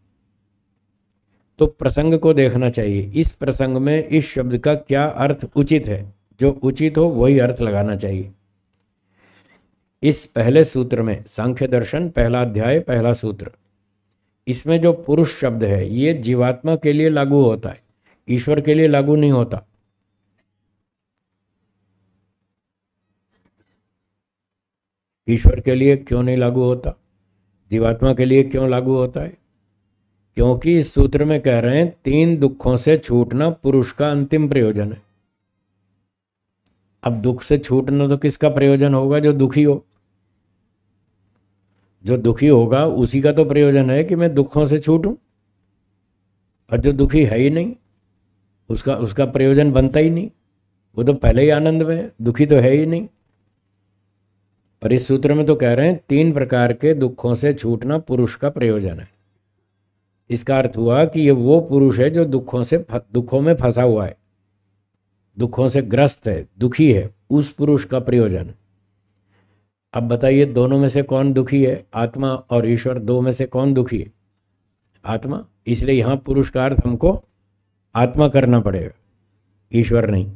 तो प्रसंग को देखना चाहिए इस प्रसंग में इस शब्द का क्या अर्थ उचित है जो उचित हो वही अर्थ लगाना चाहिए इस पहले सूत्र में सांख्य दर्शन पहला अध्याय पहला सूत्र इसमें जो पुरुष शब्द है ये जीवात्मा के लिए लागू होता है ईश्वर के लिए लागू नहीं होता ईश्वर के लिए क्यों नहीं लागू होता जीवात्मा के लिए क्यों लागू होता है क्योंकि इस सूत्र में कह रहे हैं तीन दुखों से छूटना पुरुष का अंतिम प्रयोजन है अब दुख से छूटना तो किसका प्रयोजन होगा जो दुखी हो जो दुखी होगा उसी का तो प्रयोजन है कि मैं दुखों से छूटूं और जो दुखी है ही नहीं उसका उसका प्रयोजन बनता ही नहीं वो तो पहले ही आनंद में दुखी तो है ही नहीं पर इस सूत्र में तो कह रहे हैं तीन प्रकार के दुखों से छूटना पुरुष का प्रयोजन है इसका अर्थ हुआ कि ये वो पुरुष है जो दुखों से दुखों में फंसा हुआ है दुखों से ग्रस्त है दुखी है उस पुरुष का प्रयोजन अब बताइए दोनों में से कौन दुखी है आत्मा और ईश्वर दो में से कौन दुखी है आत्मा इसलिए यहां पुरुष का अर्थ हमको आत्मा करना पड़ेगा ईश्वर नहीं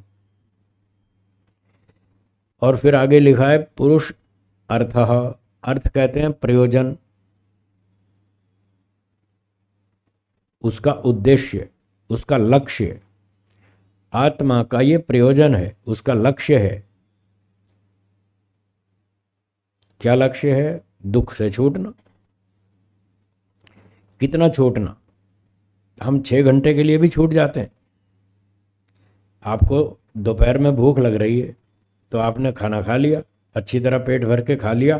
और फिर आगे लिखा है पुरुष अर्थ अर्थ कहते हैं प्रयोजन उसका उद्देश्य उसका लक्ष्य आत्मा का ये प्रयोजन है उसका लक्ष्य है क्या लक्ष्य है दुख से छूटना कितना छूटना हम छः घंटे के लिए भी छूट जाते हैं आपको दोपहर में भूख लग रही है तो आपने खाना खा लिया अच्छी तरह पेट भर के खा लिया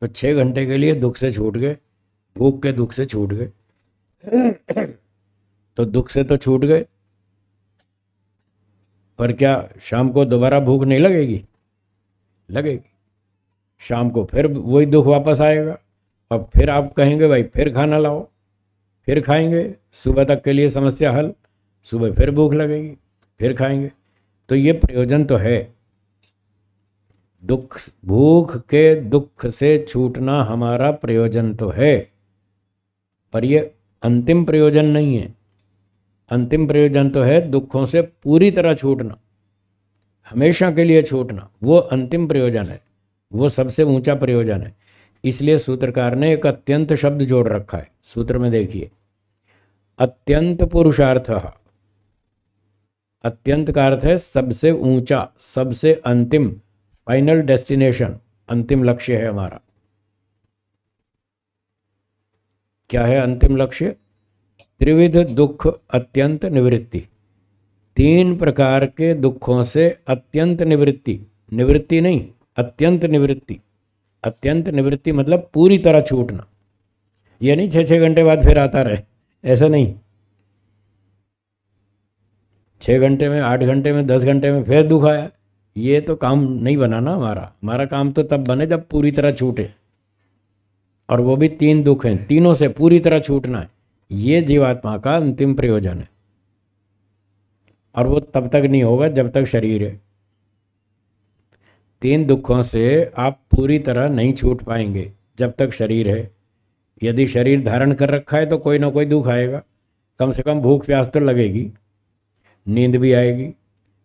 तो छः घंटे के लिए दुख से छूट गए भूख के दुख से छूट गए तो दुख से तो छूट गए पर क्या शाम को दोबारा भूख नहीं लगेगी लगेगी शाम को फिर वही दुख वापस आएगा अब फिर आप कहेंगे भाई फिर खाना लाओ फिर खाएंगे सुबह तक के लिए समस्या हल सुबह फिर भूख लगेगी फिर खाएंगे तो ये प्रयोजन तो है दुख भूख के दुख से छूटना हमारा प्रयोजन तो है पर ये अंतिम प्रयोजन नहीं है अंतिम प्रयोजन तो है दुखों से पूरी तरह छूटना हमेशा के लिए छूटना वो अंतिम प्रयोजन है वो सबसे ऊंचा प्रयोजन है इसलिए सूत्रकार ने एक अत्यंत शब्द जोड़ रखा है सूत्र में देखिए अत्यंत पुरुषार्थ अत्यंत का अर्थ है सबसे ऊंचा सबसे अंतिम फाइनल डेस्टिनेशन अंतिम लक्ष्य है हमारा क्या है अंतिम लक्ष्य त्रिविध दुख अत्यंत निवृत्ति तीन प्रकार के दुखों से अत्यंत निवृत्ति निवृत्ति नहीं अत्यंत निवृत्ति अत्यंत निवृत्ति मतलब पूरी तरह छूटना यह नहीं छः छः घंटे बाद फिर आता रहे ऐसा नहीं छः घंटे में आठ घंटे में दस घंटे में फिर दुख आया ये तो काम नहीं बनाना हमारा हमारा काम तो तब बने जब पूरी तरह छूटे और वो भी तीन दुख हैं तीनों से पूरी तरह छूटना है ये जीवात्मा का अंतिम प्रयोजन है और वो तब तक नहीं होगा जब तक शरीर है तीन दुखों से आप पूरी तरह नहीं छूट पाएंगे जब तक शरीर है यदि शरीर धारण कर रखा है तो कोई ना कोई दुख आएगा कम से कम भूख प्यास तो लगेगी नींद भी आएगी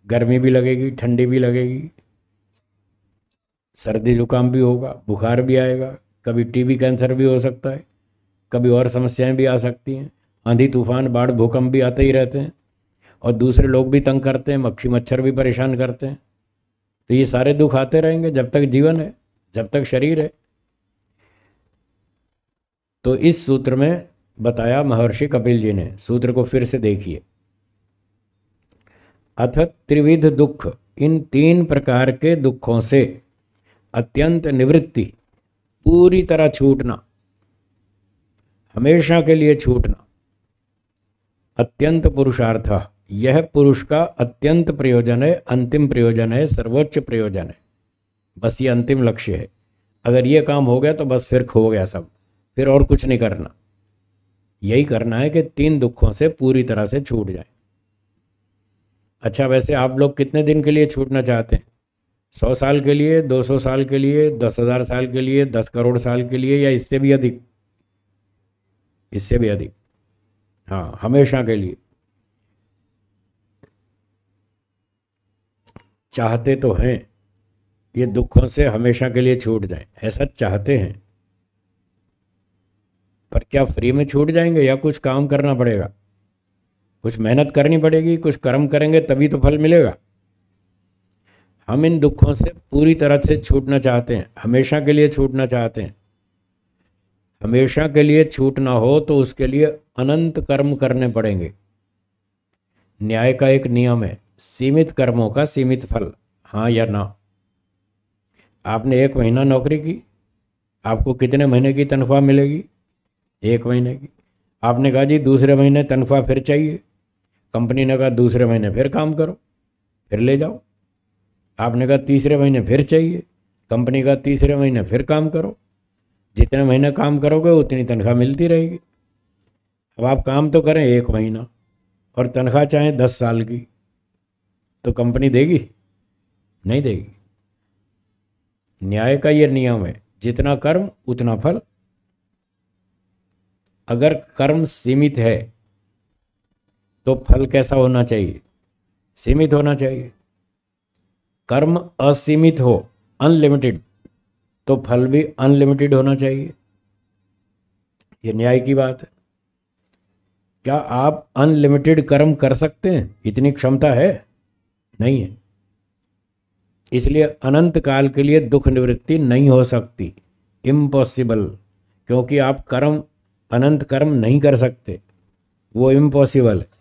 गर्मी भी लगेगी ठंडी भी लगेगी सर्दी जुकाम भी होगा बुखार भी आएगा कभी टीबी कैंसर भी हो सकता है कभी और समस्याएं भी आ सकती हैं आंधी तूफान बाढ़ भूकंप भी आते ही रहते हैं और दूसरे लोग भी तंग करते हैं मक्खी मच्छर भी परेशान करते हैं तो ये सारे दुख आते रहेंगे जब तक जीवन है जब तक शरीर है तो इस सूत्र में बताया महर्षि कपिल जी ने सूत्र को फिर से देखिए अथ त्रिविध दुख इन तीन प्रकार के दुखों से अत्यंत निवृत्ति पूरी तरह छूटना हमेशा के लिए छूटना अत्यंत पुरुषार्थ यह पुरुष का अत्यंत प्रयोजन है अंतिम प्रयोजन है सर्वोच्च प्रयोजन है बस ये अंतिम लक्ष्य है अगर ये काम हो गया तो बस फिर खो गया सब फिर और कुछ नहीं करना यही करना है कि तीन दुखों से पूरी तरह से छूट जाए अच्छा वैसे आप लोग कितने दिन के लिए छूटना चाहते हैं सौ साल के लिए दो सौ साल के लिए दस हज़ार साल के लिए दस करोड़ साल के लिए या इससे भी अधिक इससे भी अधिक हाँ हमेशा के लिए चाहते तो हैं ये दुखों से हमेशा के लिए छूट जाए ऐसा चाहते हैं पर क्या फ्री में छूट जाएंगे या कुछ काम करना पड़ेगा कुछ मेहनत करनी पड़ेगी कुछ कर्म करेंगे तभी तो फल मिलेगा हम इन दुखों से पूरी तरह से छूटना चाहते हैं हमेशा के लिए छूटना चाहते हैं हमेशा के लिए छूटना हो तो उसके लिए अनंत कर्म करने पड़ेंगे न्याय का एक नियम है सीमित कर्मों का सीमित फल हाँ या ना आपने एक महीना नौकरी की आपको कितने महीने की तनख्वाह मिलेगी एक महीने की आपने कहा जी दूसरे महीने तनख्वाह फिर चाहिए कंपनी ने कहा दूसरे महीने फिर काम करो फिर ले जाओ आपने कहा तीसरे महीने फिर चाहिए कंपनी का तीसरे महीने फिर काम करो जितने महीने काम करोगे उतनी तनख्वाह मिलती रहेगी अब आप काम तो करें एक महीना और तनख्वाह चाहें दस साल की तो कंपनी देगी नहीं देगी न्याय का ये नियम है जितना कर्म उतना फल अगर कर्म सीमित है तो फल कैसा होना चाहिए सीमित होना चाहिए कर्म असीमित हो अनलिमिटेड तो फल भी अनलिमिटेड होना चाहिए ये न्याय की बात है क्या आप अनलिमिटेड कर्म कर सकते हैं इतनी क्षमता है नहीं है इसलिए अनंत काल के लिए दुख निवृत्ति नहीं हो सकती इम्पॉसिबल क्योंकि आप कर्म अनंत कर्म नहीं कर सकते वो इम्पॉसिबल है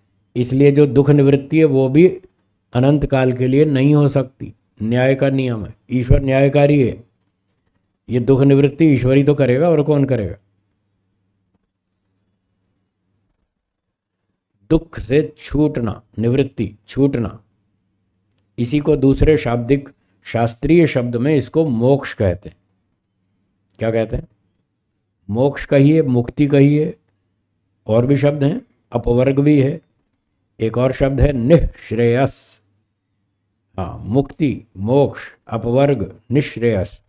इसलिए जो दुख निवृत्ति है वो भी अनंत काल के लिए नहीं हो सकती न्याय का नियम है ईश्वर न्यायकारी है ये दुख निवृत्ति ईश्वर ही तो करेगा और कौन करेगा दुख से छूटना निवृत्ति छूटना इसी को दूसरे शाब्दिक शास्त्रीय शब्द में इसको मोक्ष कहते हैं क्या कहते हैं मोक्ष कहिए मुक्ति कहिए और भी शब्द हैं अपवर्ग भी है एक और शब्द है निःश्रेयस हाँ मुक्ति मोक्ष अपवर्ग निःश्रेयस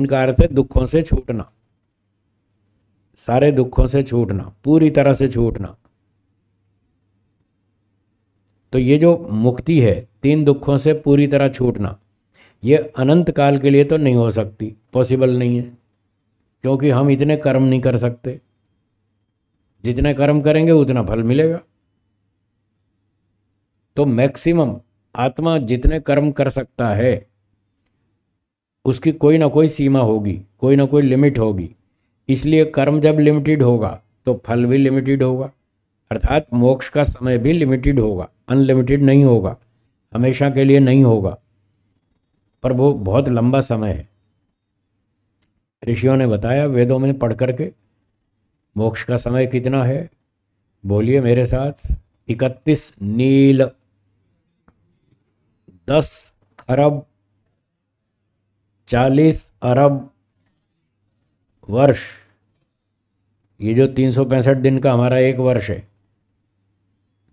इनका अर्थ है दुखों से छूटना सारे दुखों से छूटना पूरी तरह से छूटना तो ये जो मुक्ति है तीन दुखों से पूरी तरह छूटना ये अनंत काल के लिए तो नहीं हो सकती पॉसिबल नहीं है क्योंकि हम इतने कर्म नहीं कर सकते जितने कर्म करेंगे उतना फल मिलेगा तो मैक्सिमम आत्मा जितने कर्म कर सकता है उसकी कोई ना कोई सीमा होगी कोई ना कोई लिमिट होगी इसलिए कर्म जब लिमिटेड होगा तो फल भी लिमिटेड होगा अर्थात मोक्ष का समय भी लिमिटेड होगा अनलिमिटेड नहीं होगा हमेशा के लिए नहीं होगा पर वो बहुत लंबा समय है ऋषियों ने बताया वेदों में पढ़ करके मोक्ष का समय कितना है बोलिए मेरे साथ इकतीस नील दस खरब चालीस अरब वर्ष ये जो तीन सौ पैंसठ दिन का हमारा एक वर्ष है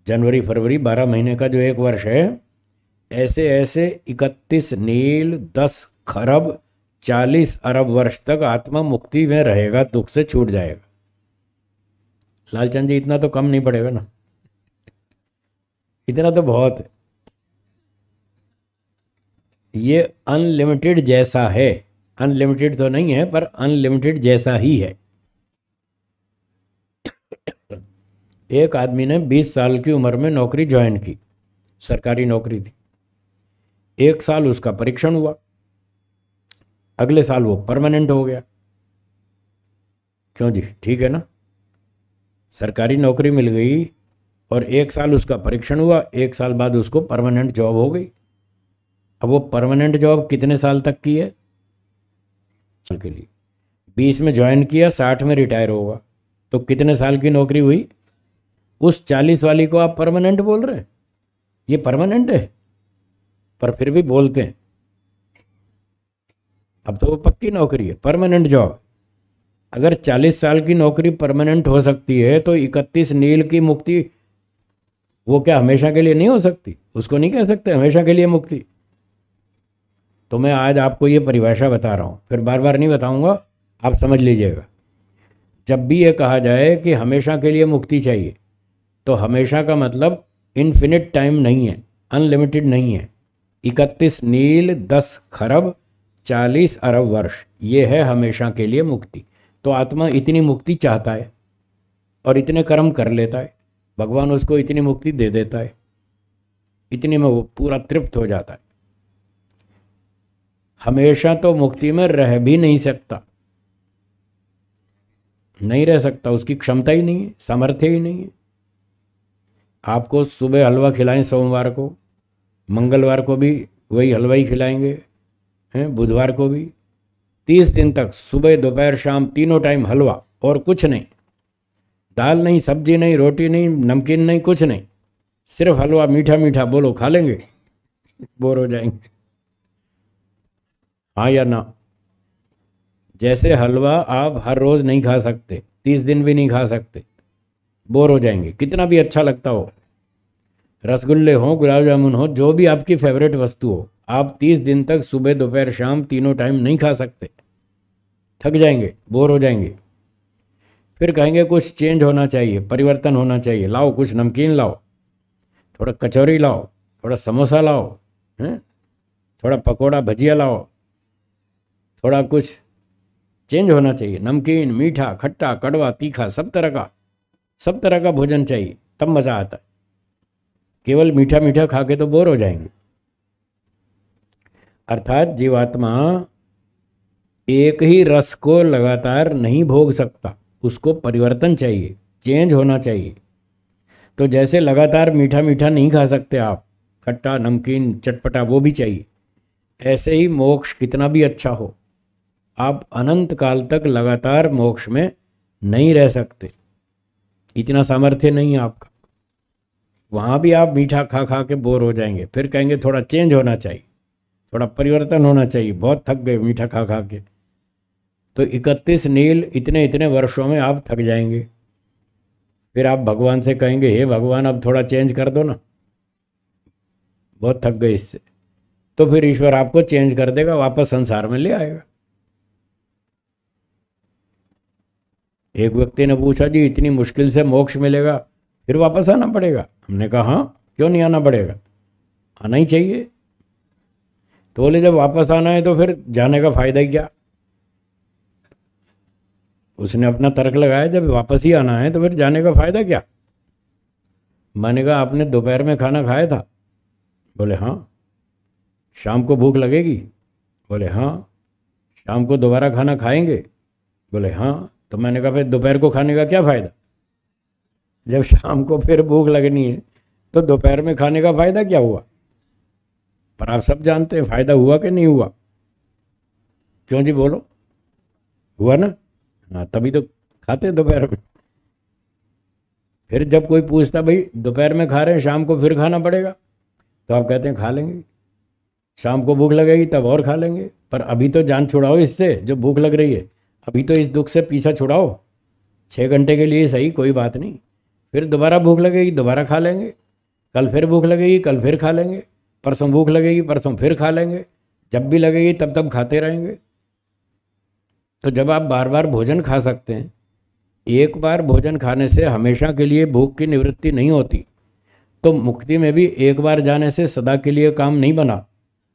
जनवरी फरवरी बारह महीने का जो एक वर्ष है ऐसे ऐसे इकतीस नील दस खरब चालीस अरब वर्ष तक आत्मा मुक्ति में रहेगा दुख से छूट जाएगा लालचंद जी इतना तो कम नहीं पड़ेगा ना इतना तो बहुत है ये अनलिमिटेड जैसा है अनलिमिटेड तो नहीं है पर अनलिमिटेड जैसा ही है एक आदमी ने 20 साल की उम्र में नौकरी ज्वाइन की सरकारी नौकरी थी एक साल उसका परीक्षण हुआ अगले साल वो परमानेंट हो गया क्यों जी ठीक है ना सरकारी नौकरी मिल गई और एक साल उसका परीक्षण हुआ एक साल बाद उसको परमानेंट जॉब हो गई अब वो परमानेंट जॉब कितने साल तक की है साल के लिए बीस में ज्वाइन किया साठ में रिटायर होगा तो कितने साल की नौकरी हुई उस चालीस वाली को आप परमानेंट बोल रहे हैं ये परमानेंट है पर फिर भी बोलते हैं अब तो वो पक्की नौकरी है परमानेंट जॉब अगर चालीस साल की नौकरी परमानेंट हो सकती है तो इकतीस नील की मुक्ति वो क्या हमेशा के लिए नहीं हो सकती उसको नहीं कह सकते हमेशा के लिए मुक्ति तो मैं आज आपको ये परिभाषा बता रहा हूँ फिर बार बार नहीं बताऊँगा आप समझ लीजिएगा जब भी ये कहा जाए कि हमेशा के लिए मुक्ति चाहिए तो हमेशा का मतलब इन्फिनिट टाइम नहीं है अनलिमिटेड नहीं है इकतीस नील दस खरब चालीस अरब वर्ष ये है हमेशा के लिए मुक्ति तो आत्मा इतनी मुक्ति चाहता है और इतने कर्म कर लेता है भगवान उसको इतनी मुक्ति दे देता है इतने में वो पूरा तृप्त हो जाता है हमेशा तो मुक्ति में रह भी नहीं सकता नहीं रह सकता उसकी क्षमता ही नहीं है सामर्थ्य ही नहीं है आपको सुबह हलवा खिलाएं सोमवार को मंगलवार को भी वही हलवा ही खिलाएंगे हैं बुधवार को भी तीस दिन तक सुबह दोपहर शाम तीनों टाइम हलवा और कुछ नहीं दाल नहीं सब्जी नहीं रोटी नहीं नमकीन नहीं कुछ नहीं सिर्फ हलवा मीठा मीठा बोलो खा लेंगे बोर हो जाएंगे हाँ या ना जैसे हलवा आप हर रोज़ नहीं खा सकते तीस दिन भी नहीं खा सकते बोर हो जाएंगे कितना भी अच्छा लगता हो रसगुल्ले हों गुलाब जामुन हो जो भी आपकी फेवरेट वस्तु हो आप तीस दिन तक सुबह दोपहर शाम तीनों टाइम नहीं खा सकते थक जाएंगे बोर हो जाएंगे फिर कहेंगे कुछ चेंज होना चाहिए परिवर्तन होना चाहिए लाओ कुछ नमकीन लाओ थोड़ा कचौरी लाओ थोड़ा समोसा लाओ हैं थोड़ा पकौड़ा भजिया लाओ थोड़ा कुछ चेंज होना चाहिए नमकीन मीठा खट्टा कड़वा तीखा सब तरह का सब तरह का भोजन चाहिए तब मज़ा आता है केवल मीठा मीठा खा के तो बोर हो जाएंगे अर्थात जीवात्मा एक ही रस को लगातार नहीं भोग सकता उसको परिवर्तन चाहिए चेंज होना चाहिए तो जैसे लगातार मीठा मीठा नहीं खा सकते आप खट्टा नमकीन चटपटा वो भी चाहिए ऐसे ही मोक्ष कितना भी अच्छा हो आप अनंत काल तक लगातार मोक्ष में नहीं रह सकते इतना सामर्थ्य नहीं है आपका वहाँ भी आप मीठा खा खा के बोर हो जाएंगे फिर कहेंगे थोड़ा चेंज होना चाहिए थोड़ा परिवर्तन होना चाहिए बहुत थक गए मीठा खा खा के तो इकतीस नील इतने इतने वर्षों में आप थक जाएंगे फिर आप भगवान से कहेंगे हे भगवान अब थोड़ा चेंज कर दो ना बहुत थक गए इससे तो फिर ईश्वर आपको चेंज कर देगा वापस संसार में ले आएगा एक व्यक्ति ने पूछा जी इतनी मुश्किल से मोक्ष मिलेगा फिर वापस आना पड़ेगा हमने कहा हाँ क्यों नहीं आना पड़ेगा आना ही चाहिए तो बोले जब वापस आना है तो फिर जाने का फायदा ही क्या उसने अपना तर्क लगाया जब वापस ही आना है तो फिर जाने का फायदा क्या मैंने कहा आपने दोपहर में खाना खाया था बोले हाँ शाम को भूख लगेगी बोले हाँ शाम को दोबारा खाना खाएंगे बोले हाँ तो मैंने कहा भाई दोपहर को खाने का क्या फ़ायदा जब शाम को फिर भूख लगनी है तो दोपहर में खाने का फ़ायदा क्या हुआ पर आप सब जानते हैं फ़ायदा हुआ कि नहीं हुआ क्यों जी बोलो हुआ ना हाँ तभी तो खाते दोपहर में फिर जब कोई पूछता भाई दोपहर में खा रहे हैं शाम को फिर खाना पड़ेगा तो आप कहते हैं खा लेंगे शाम को भूख लगेगी तब और खा लेंगे पर अभी तो जान छुड़ाओ इससे जो भूख लग रही है अभी तो इस दुख से पीछा छुड़ाओ छः घंटे के लिए सही कोई बात नहीं फिर दोबारा भूख लगेगी दोबारा खा लेंगे कल फिर भूख लगेगी कल फिर खा लेंगे परसों भूख लगेगी परसों फिर खा लेंगे जब भी लगेगी तब तब खाते रहेंगे तो जब आप बार बार भोजन खा सकते हैं एक बार भोजन खाने से हमेशा के लिए भूख की निवृत्ति नहीं होती तो मुक्ति में भी एक बार जाने से सदा के लिए काम नहीं बना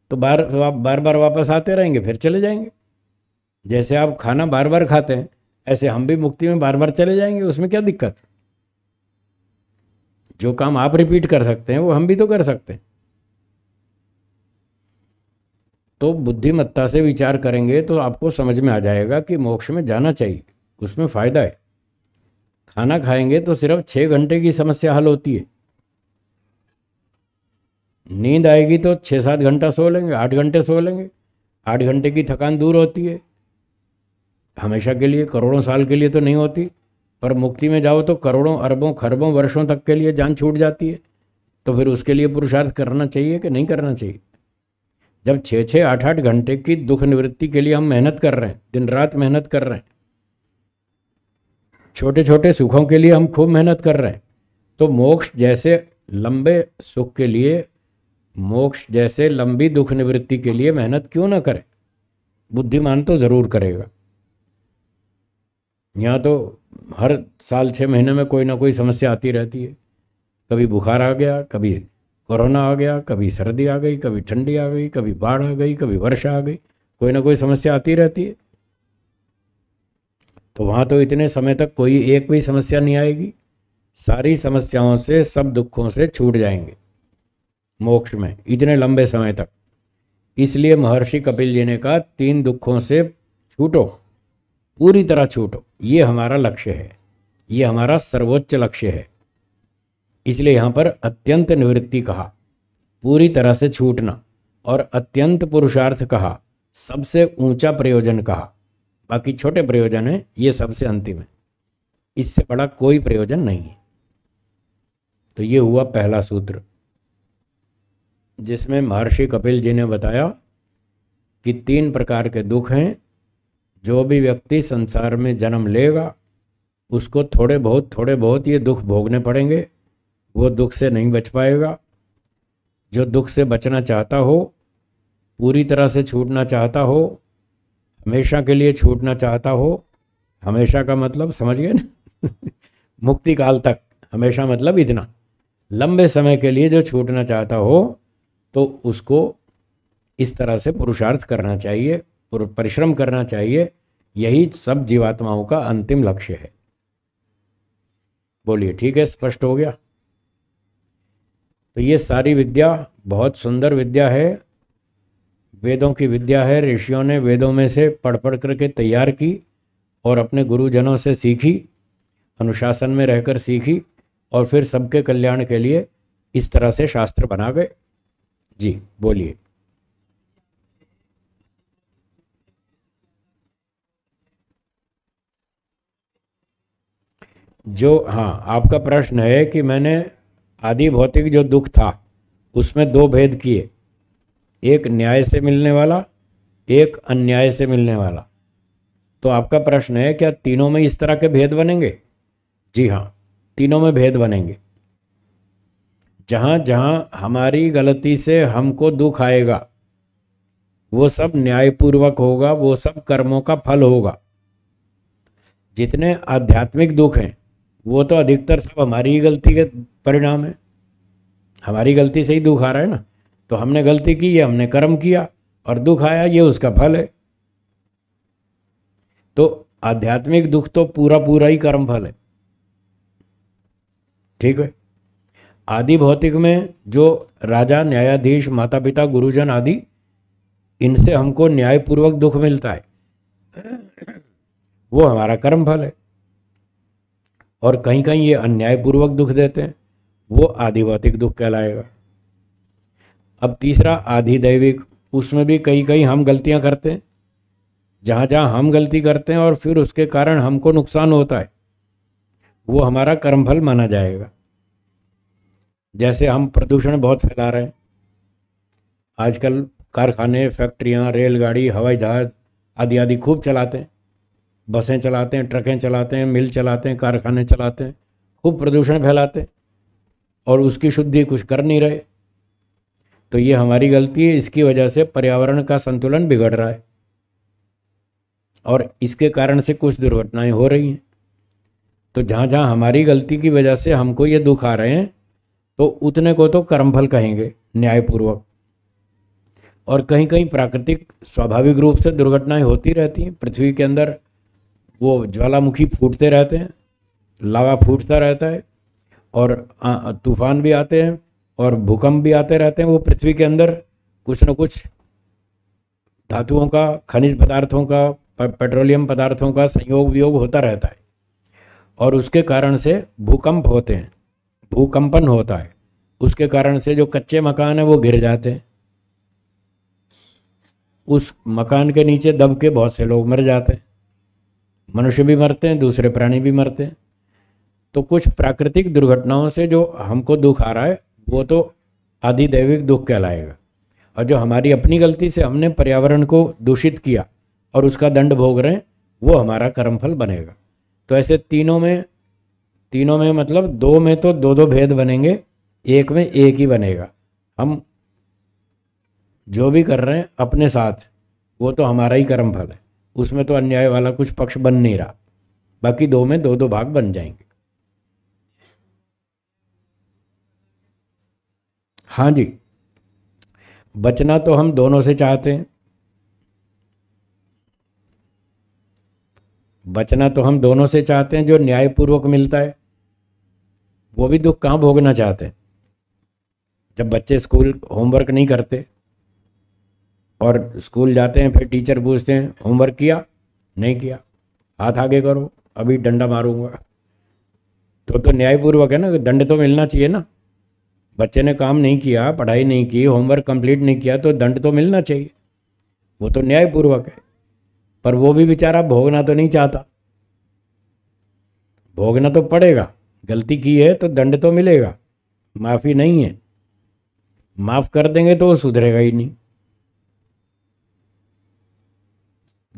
तो बार आप बार बार वापस आते रहेंगे फिर चले जाएंगे जैसे आप खाना बार बार खाते हैं ऐसे हम भी मुक्ति में बार बार चले जाएंगे उसमें क्या दिक्कत जो काम आप रिपीट कर सकते हैं वो हम भी तो कर सकते हैं तो बुद्धिमत्ता से विचार करेंगे तो आपको समझ में आ जाएगा कि मोक्ष में जाना चाहिए उसमें फ़ायदा है खाना खाएंगे तो सिर्फ छः घंटे की समस्या हल होती है नींद आएगी तो छः सात घंटा सो लेंगे आठ घंटे सो लेंगे आठ घंटे की थकान दूर होती है हमेशा के लिए करोड़ों साल के लिए तो नहीं होती पर मुक्ति में जाओ तो करोड़ों अरबों खरबों वर्षों तक के लिए जान छूट जाती है तो फिर उसके लिए पुरुषार्थ करना चाहिए कि नहीं करना चाहिए जब छः छः आठ आठ घंटे की दुख निवृत्ति के लिए हम मेहनत कर रहे हैं दिन रात मेहनत कर रहे हैं छोटे छोटे सुखों के लिए हम खूब मेहनत कर रहे हैं तो मोक्ष जैसे लंबे सुख के लिए मोक्ष जैसे लंबी दुख निवृत्ति के लिए मेहनत क्यों ना करें बुद्धिमान तो ज़रूर करेगा यहाँ तो हर साल छः महीने में कोई ना कोई समस्या आती रहती है कभी बुखार आ गया कभी कोरोना आ गया कभी सर्दी आ गई कभी ठंडी आ गई कभी बाढ़ आ गई कभी वर्षा आ गई कोई ना कोई समस्या आती रहती है तो वहाँ तो इतने समय तक कोई एक भी समस्या नहीं आएगी सारी समस्याओं से सब दुखों से छूट जाएंगे मोक्ष में इतने लंबे समय तक इसलिए महर्षि कपिल जी ने कहा तीन दुखों से छूटो पूरी तरह छूटो ये हमारा लक्ष्य है ये हमारा सर्वोच्च लक्ष्य है इसलिए यहाँ पर अत्यंत निवृत्ति कहा पूरी तरह से छूटना और अत्यंत पुरुषार्थ कहा सबसे ऊंचा प्रयोजन कहा बाकी छोटे प्रयोजन है ये सबसे अंतिम है इससे बड़ा कोई प्रयोजन नहीं है तो ये हुआ पहला सूत्र जिसमें महर्षि कपिल जी ने बताया कि तीन प्रकार के दुख हैं जो भी व्यक्ति संसार में जन्म लेगा उसको थोड़े बहुत थोड़े बहुत ये दुख भोगने पड़ेंगे वो दुख से नहीं बच पाएगा जो दुख से बचना चाहता हो पूरी तरह से छूटना चाहता हो हमेशा के लिए छूटना चाहता हो हमेशा का मतलब समझ गए ना मुक्ति काल तक हमेशा मतलब इतना लंबे समय के लिए जो छूटना चाहता हो तो उसको इस तरह से पुरुषार्थ करना चाहिए परिश्रम करना चाहिए यही सब जीवात्माओं का अंतिम लक्ष्य है बोलिए ठीक है स्पष्ट हो गया तो ये सारी विद्या बहुत सुंदर विद्या है वेदों की विद्या है ऋषियों ने वेदों में से पढ़ पढ़ करके तैयार की और अपने गुरुजनों से सीखी अनुशासन में रहकर सीखी और फिर सबके कल्याण के लिए इस तरह से शास्त्र बना गए जी बोलिए जो हाँ आपका प्रश्न है कि मैंने आदि भौतिक जो दुख था उसमें दो भेद किए एक न्याय से मिलने वाला एक अन्याय से मिलने वाला तो आपका प्रश्न है क्या तीनों में इस तरह के भेद बनेंगे जी हाँ तीनों में भेद बनेंगे जहाँ जहाँ हमारी गलती से हमको दुख आएगा वो सब न्यायपूर्वक होगा वो सब कर्मों का फल होगा जितने आध्यात्मिक दुख हैं वो तो अधिकतर सब हमारी ही गलती के परिणाम है हमारी गलती से ही दुख आ रहा है ना तो हमने गलती की है हमने कर्म किया और दुख आया ये उसका फल है तो आध्यात्मिक दुख तो पूरा पूरा ही कर्म फल है ठीक है आदि भौतिक में जो राजा न्यायाधीश माता पिता गुरुजन आदि इनसे हमको न्यायपूर्वक दुख मिलता है वो हमारा कर्म फल है और कहीं कहीं ये अन्यायपूर्वक दुख देते हैं वो आधिभौतिक दुख कहलाएगा अब तीसरा आधिदैविक उसमें भी कहीं कहीं हम गलतियां करते हैं जहाँ जहाँ हम गलती करते हैं और फिर उसके कारण हमको नुकसान होता है वो हमारा कर्मफल माना जाएगा जैसे हम प्रदूषण बहुत फैला रहे हैं आजकल कारखाने फैक्ट्रियाँ रेलगाड़ी हवाई जहाज़ आदि आदि खूब चलाते हैं बसें चलाते हैं ट्रकें चलाते हैं मिल चलाते हैं कारखाने चलाते हैं खूब प्रदूषण फैलाते हैं और उसकी शुद्धि कुछ कर नहीं रहे तो ये हमारी गलती है इसकी वजह से पर्यावरण का संतुलन बिगड़ रहा है और इसके कारण से कुछ दुर्घटनाएं हो रही हैं तो जहाँ जहाँ हमारी गलती की वजह से हमको ये दुख आ रहे हैं तो उतने को तो कर्मफल कहेंगे न्यायपूर्वक और कहीं कहीं प्राकृतिक स्वाभाविक रूप से दुर्घटनाएं होती रहती हैं पृथ्वी के अंदर वो ज्वालामुखी फूटते रहते हैं लावा फूटता रहता है और तूफान भी आते हैं और भूकंप भी आते रहते हैं वो पृथ्वी के अंदर कुछ न कुछ धातुओं का खनिज पदार्थों का पेट्रोलियम पदार्थों का संयोग वियोग होता रहता है और उसके कारण से भूकंप होते हैं भूकंपन होता है उसके कारण से जो कच्चे मकान है वो गिर जाते हैं उस मकान के नीचे दब के बहुत से लोग मर जाते हैं मनुष्य भी मरते हैं दूसरे प्राणी भी मरते हैं तो कुछ प्राकृतिक दुर्घटनाओं से जो हमको दुख आ रहा है वो तो आधिदैविक दुख कहलाएगा और जो हमारी अपनी गलती से हमने पर्यावरण को दूषित किया और उसका दंड भोग रहे हैं वो हमारा कर्मफल बनेगा तो ऐसे तीनों में तीनों में मतलब दो में तो दो दो भेद बनेंगे एक में एक ही बनेगा हम जो भी कर रहे हैं अपने साथ वो तो हमारा ही कर्मफल है उसमें तो अन्याय वाला कुछ पक्ष बन नहीं रहा बाकी दो में दो दो भाग बन जाएंगे हाँ जी बचना तो हम दोनों से चाहते हैं बचना तो हम दोनों से चाहते हैं जो न्यायपूर्वक मिलता है वो भी दुख कहाँ भोगना चाहते हैं जब बच्चे स्कूल होमवर्क नहीं करते और स्कूल जाते हैं फिर टीचर पूछते हैं होमवर्क किया नहीं किया हाथ आगे करो अभी डंडा मारूंगा तो तो न्यायपूर्वक है ना दंड तो मिलना चाहिए ना बच्चे ने काम नहीं किया पढ़ाई नहीं की होमवर्क कंप्लीट नहीं किया तो दंड तो मिलना चाहिए वो तो न्यायपूर्वक है पर वो भी बेचारा भोगना तो नहीं चाहता भोगना तो पड़ेगा गलती की है तो दंड तो मिलेगा माफ़ी नहीं है माफ़ कर देंगे तो वो सुधरेगा ही नहीं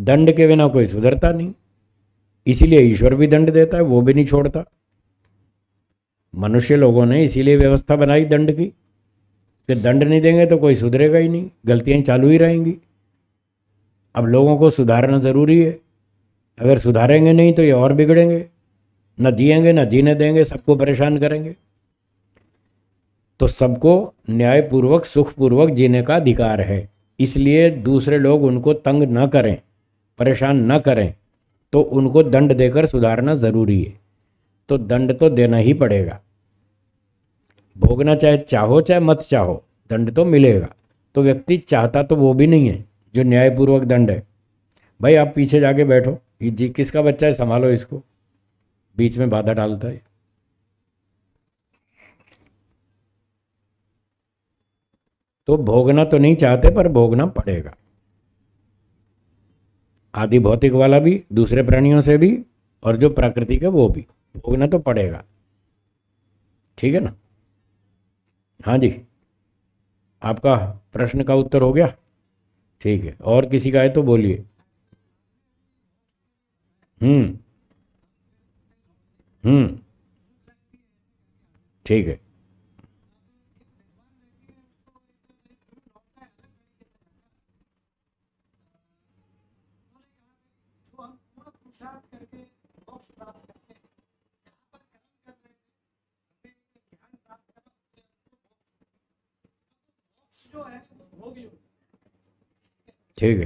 दंड के बिना कोई सुधरता नहीं इसीलिए ईश्वर भी दंड देता है वो भी नहीं छोड़ता मनुष्य लोगों ने इसीलिए व्यवस्था बनाई दंड की कि दंड नहीं देंगे तो कोई सुधरेगा ही नहीं गलतियाँ चालू ही रहेंगी अब लोगों को सुधारना ज़रूरी है अगर सुधारेंगे नहीं तो ये और बिगड़ेंगे न जियेंगे न जीने देंगे सबको परेशान करेंगे तो सबको न्यायपूर्वक सुखपूर्वक जीने का अधिकार है इसलिए दूसरे लोग उनको तंग न करें परेशान न करें तो उनको दंड देकर सुधारना ज़रूरी है तो दंड तो देना ही पड़ेगा भोगना चाहे चाहो चाहे मत चाहो दंड तो मिलेगा तो व्यक्ति चाहता तो वो भी नहीं है जो न्यायपूर्वक दंड है भाई आप पीछे जाके बैठो ये जी किसका बच्चा है संभालो इसको बीच में बाधा डालता है तो भोगना तो नहीं चाहते पर भोगना पड़ेगा आदि भौतिक वाला भी दूसरे प्राणियों से भी और जो प्राकृतिक है वो भी भोगना तो पड़ेगा ठीक है ना हाँ जी आपका प्रश्न का उत्तर हो गया ठीक है और किसी का है तो बोलिए हम्म हम्म ठीक है ठीक है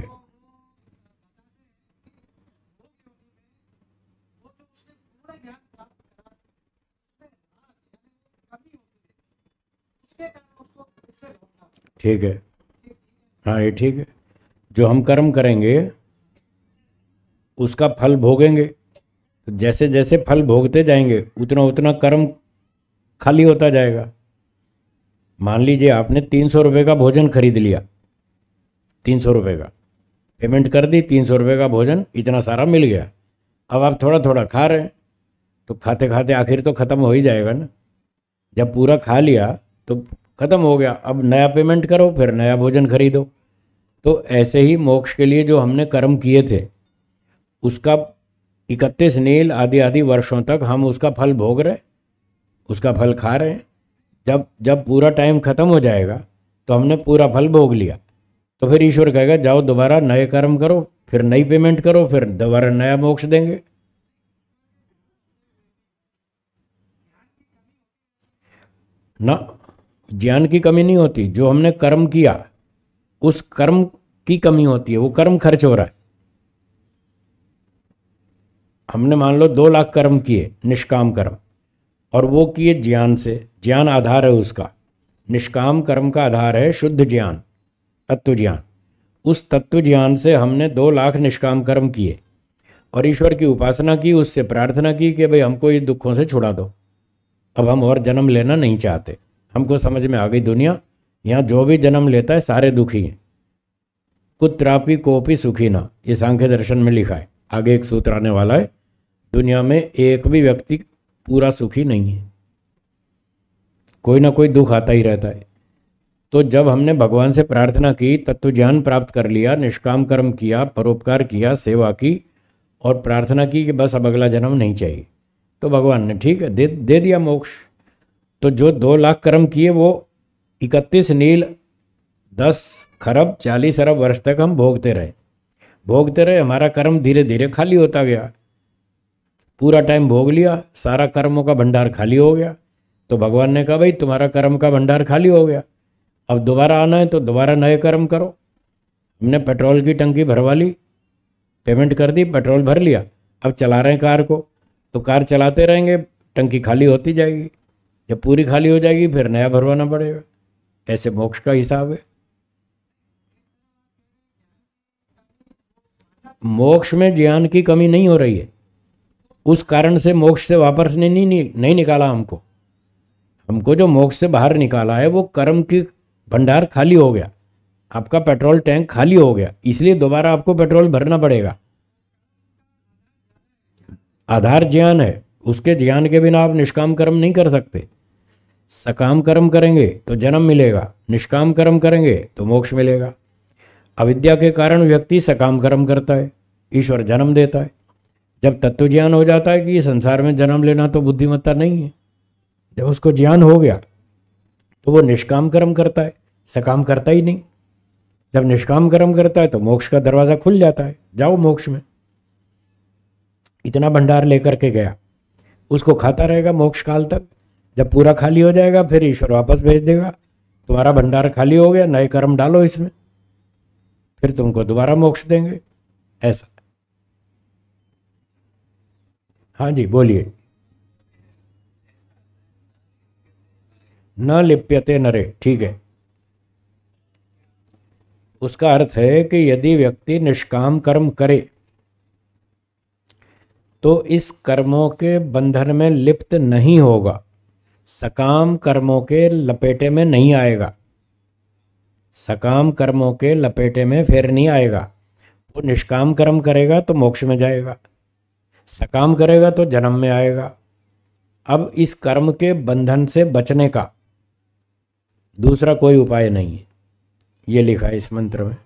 ठीक है हाँ ये ठीक है जो हम कर्म करेंगे उसका फल भोगेंगे तो जैसे जैसे फल भोगते जाएंगे उतना उतना कर्म खाली होता जाएगा मान लीजिए आपने तीन सौ रुपये का भोजन खरीद लिया तीन सौ रुपये का पेमेंट कर दी तीन सौ रुपये का भोजन इतना सारा मिल गया अब आप थोड़ा थोड़ा खा रहे हैं तो खाते खाते आखिर तो ख़त्म हो ही जाएगा ना जब पूरा खा लिया तो ख़त्म हो गया अब नया पेमेंट करो फिर नया भोजन खरीदो तो ऐसे ही मोक्ष के लिए जो हमने कर्म किए थे उसका इकतीस नील आदि आदि वर्षों तक हम उसका फल भोग रहे उसका फल खा रहे हैं जब जब पूरा टाइम ख़त्म हो जाएगा तो हमने पूरा फल भोग लिया तो फिर ईश्वर कहेगा जाओ दोबारा नए कर्म करो फिर नई पेमेंट करो फिर दोबारा नया मोक्ष देंगे ना ज्ञान की कमी नहीं होती जो हमने कर्म किया उस कर्म की कमी होती है वो कर्म खर्च हो रहा है हमने मान लो दो लाख कर्म किए निष्काम कर्म और वो किए ज्ञान से ज्ञान आधार है उसका निष्काम कर्म का आधार है शुद्ध ज्ञान तत्व ज्ञान उस तत्व ज्ञान से हमने दो लाख निष्काम कर्म किए और ईश्वर की उपासना की उससे प्रार्थना की कि भाई हमको ये दुखों से छुड़ा दो अब हम और जन्म लेना नहीं चाहते हमको समझ में आ गई दुनिया यहाँ जो भी जन्म लेता है सारे दुखी हैं कुत्रापि कोपी सुखी ना ये सांख्य दर्शन में लिखा है आगे एक सूत्र आने वाला है दुनिया में एक भी व्यक्ति पूरा सुखी नहीं है कोई ना कोई दुख आता ही रहता है तो जब हमने भगवान से प्रार्थना की तत्व तो ज्ञान प्राप्त कर लिया निष्काम कर्म किया परोपकार किया सेवा की और प्रार्थना की कि बस अब अगला जन्म नहीं चाहिए तो भगवान ने ठीक है दे दे दिया मोक्ष तो जो दो लाख कर्म किए वो इकतीस नील दस खरब चालीस अरब वर्ष तक हम भोगते रहे भोगते रहे हमारा कर्म धीरे धीरे खाली होता गया पूरा टाइम भोग लिया सारा कर्मों का भंडार खाली हो गया तो भगवान ने कहा भाई तुम्हारा कर्म का भंडार खाली हो गया अब दोबारा आना है तो दोबारा नए कर्म करो हमने पेट्रोल की टंकी भरवा ली पेमेंट कर दी पेट्रोल भर लिया अब चला रहे हैं कार को तो कार चलाते रहेंगे टंकी खाली होती जाएगी जब पूरी खाली हो जाएगी फिर नया भरवाना पड़ेगा ऐसे मोक्ष का हिसाब है मोक्ष में ज्ञान की कमी नहीं हो रही है उस कारण से मोक्ष से वापस नहीं, नहीं नहीं निकाला हमको हमको जो मोक्ष से बाहर निकाला है वो कर्म की भंडार खाली हो गया आपका पेट्रोल टैंक खाली हो गया इसलिए दोबारा आपको पेट्रोल भरना पड़ेगा आधार ज्ञान है उसके ज्ञान के बिना आप निष्काम कर्म नहीं कर सकते सकाम कर्म करेंगे तो जन्म मिलेगा निष्काम कर्म करेंगे तो मोक्ष मिलेगा अविद्या के कारण व्यक्ति सकाम कर्म करता है ईश्वर जन्म देता है जब तत्व ज्ञान हो जाता है कि संसार में जन्म लेना तो बुद्धिमत्ता नहीं है जब उसको ज्ञान हो गया तो वो निष्काम कर्म करता है सकाम करता ही नहीं जब निष्काम कर्म करता है तो मोक्ष का दरवाज़ा खुल जाता है जाओ मोक्ष में इतना भंडार लेकर के गया उसको खाता रहेगा मोक्ष काल तक जब पूरा खाली हो जाएगा फिर ईश्वर वापस भेज देगा तुम्हारा भंडार खाली हो गया नए कर्म डालो इसमें फिर तुमको दोबारा मोक्ष देंगे ऐसा हाँ जी बोलिए न लिप्यते नरे ठीक है उसका अर्थ है कि यदि व्यक्ति निष्काम कर्म करे तो इस कर्मों के बंधन में लिप्त नहीं होगा सकाम कर्मों के लपेटे में नहीं आएगा सकाम कर्मों के लपेटे में फिर नहीं आएगा वो तो निष्काम कर्म करेगा तो मोक्ष में जाएगा सकाम करेगा तो जन्म में आएगा अब इस कर्म के बंधन से बचने का दूसरा कोई उपाय नहीं है ये लिखा है इस मंत्र में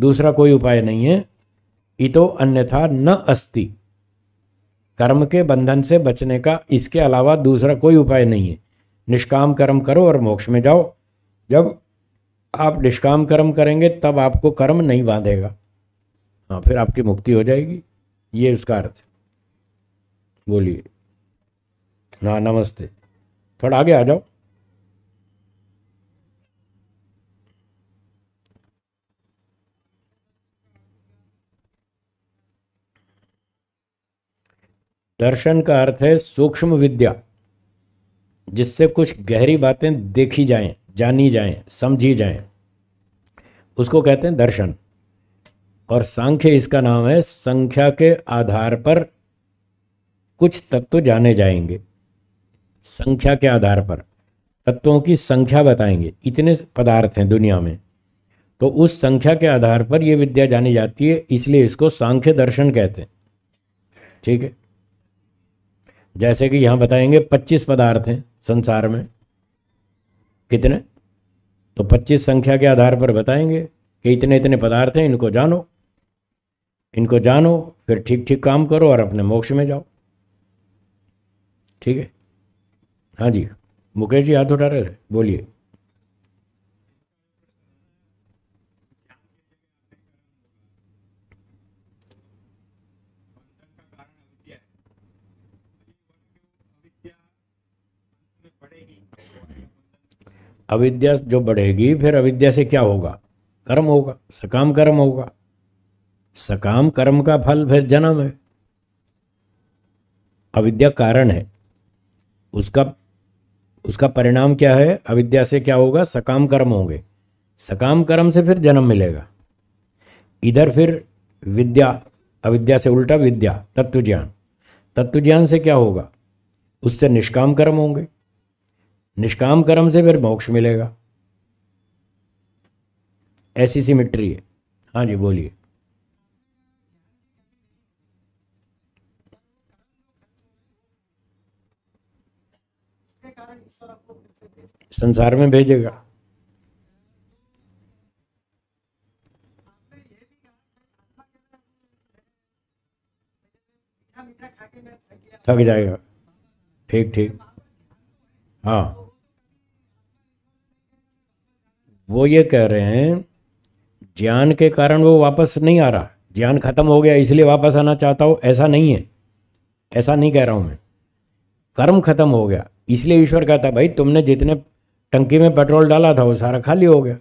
दूसरा कोई उपाय नहीं है इतो अन्यथा न अस्ति कर्म के बंधन से बचने का इसके अलावा दूसरा कोई उपाय नहीं है निष्काम कर्म करो और मोक्ष में जाओ जब आप निष्काम कर्म करेंगे तब आपको कर्म नहीं बांधेगा हाँ फिर आपकी मुक्ति हो जाएगी ये उसका अर्थ बोलिए हाँ नमस्ते थोड़ा आगे आ जाओ दर्शन का अर्थ है सूक्ष्म विद्या जिससे कुछ गहरी बातें देखी जाएं जानी जाएं समझी जाएं उसको कहते हैं दर्शन और सांख्य इसका नाम है संख्या के आधार पर कुछ तत्व जाने जाएंगे संख्या के आधार पर तत्वों की संख्या बताएंगे इतने पदार्थ हैं दुनिया में तो उस संख्या के आधार पर यह विद्या जानी जाती है इसलिए इसको सांख्य दर्शन कहते हैं ठीक है जैसे कि यहाँ बताएंगे पच्चीस पदार्थ हैं संसार में कितने तो पच्चीस संख्या के आधार पर बताएंगे कि इतने इतने पदार्थ हैं इनको जानो इनको जानो फिर ठीक ठीक काम करो और अपने मोक्ष में जाओ ठीक है हाँ जी मुकेश जी हाथ उठा रहे बोलिए अविद्या जो बढ़ेगी फिर अविद्या से क्या होगा कर्म होगा सकाम कर्म होगा सकाम कर्म का फल फिर जन्म है अविद्या कारण है उसका उसका परिणाम क्या है अविद्या से क्या होगा सकाम कर्म होंगे सकाम कर्म से फिर जन्म मिलेगा इधर फिर विद्या अविद्या से उल्टा विद्या तत्व ज्ञान तत्व ज्ञान से क्या होगा उससे निष्काम कर्म होंगे निष्काम कर्म से फिर मोक्ष मिलेगा ऐसी सिमिट्री है हाँ जी बोलिए संसार में भेजेगा थक जाएगा ठीक ठीक हाँ वो ये कह रहे हैं ज्ञान के कारण वो वापस नहीं आ रहा ज्ञान खत्म हो गया इसलिए वापस आना चाहता हो ऐसा नहीं है ऐसा नहीं कह रहा हूँ मैं कर्म खत्म हो गया इसलिए ईश्वर कहता भाई तुमने जितने टंकी में पेट्रोल डाला था वो सारा खाली हो गया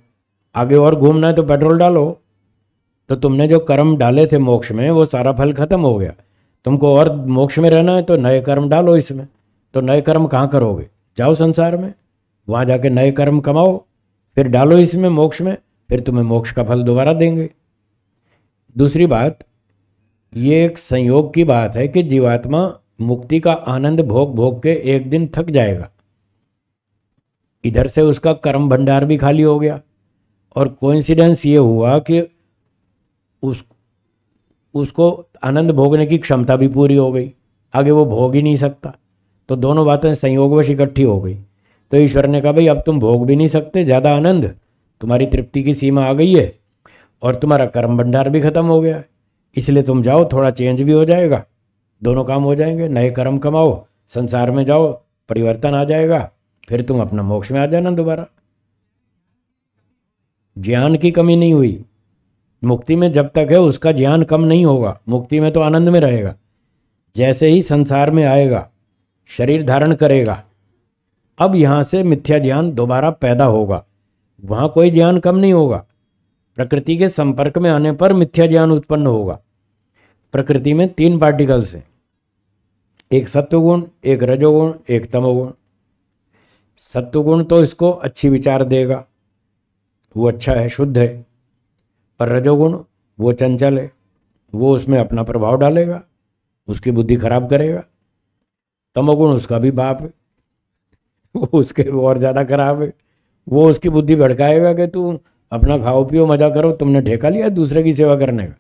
आगे और घूमना है तो पेट्रोल डालो तो तुमने जो कर्म डाले थे मोक्ष में वो सारा फल खत्म हो गया तुमको और मोक्ष में रहना है तो नए कर्म डालो इसमें तो नए कर्म कहाँ करोगे जाओ संसार में वहाँ जाके नए कर्म कमाओ फिर डालो इसमें मोक्ष में फिर तुम्हें मोक्ष का फल दोबारा देंगे दूसरी बात ये एक संयोग की बात है कि जीवात्मा मुक्ति का आनंद भोग भोग के एक दिन थक जाएगा इधर से उसका कर्म भंडार भी खाली हो गया और कोइंसिडेंस ये हुआ कि उस उसको आनंद भोगने की क्षमता भी पूरी हो गई आगे वो भोग ही नहीं सकता तो दोनों बातें संयोगवश इकट्ठी हो गई तो ईश्वर ने कहा भाई अब तुम भोग भी नहीं सकते ज़्यादा आनंद तुम्हारी तृप्ति की सीमा आ गई है और तुम्हारा कर्म भंडार भी खत्म हो गया इसलिए तुम जाओ थोड़ा चेंज भी हो जाएगा दोनों काम हो जाएंगे नए कर्म कमाओ संसार में जाओ परिवर्तन आ जाएगा फिर तुम अपना मोक्ष में आ जाना दोबारा ज्ञान की कमी नहीं हुई मुक्ति में जब तक है उसका ज्ञान कम नहीं होगा मुक्ति में तो आनंद में रहेगा जैसे ही संसार में आएगा शरीर धारण करेगा अब यहाँ से मिथ्या ज्ञान दोबारा पैदा होगा वहाँ कोई ज्ञान कम नहीं होगा प्रकृति के संपर्क में आने पर मिथ्या ज्ञान उत्पन्न होगा प्रकृति में तीन पार्टिकल्स हैं एक सत्वगुण एक रजोगुण एक तमोगुण सत्वगुण तो इसको अच्छी विचार देगा वो अच्छा है शुद्ध है पर रजोगुण वो चंचल है वो उसमें अपना प्रभाव डालेगा उसकी बुद्धि खराब करेगा तमोगुण उसका भी बाप है वो उसके और ज़्यादा खराब है वो उसकी बुद्धि भड़काएगा कि तू अपना खाओ पियो मज़ा करो तुमने ठेका लिया दूसरे की सेवा करने का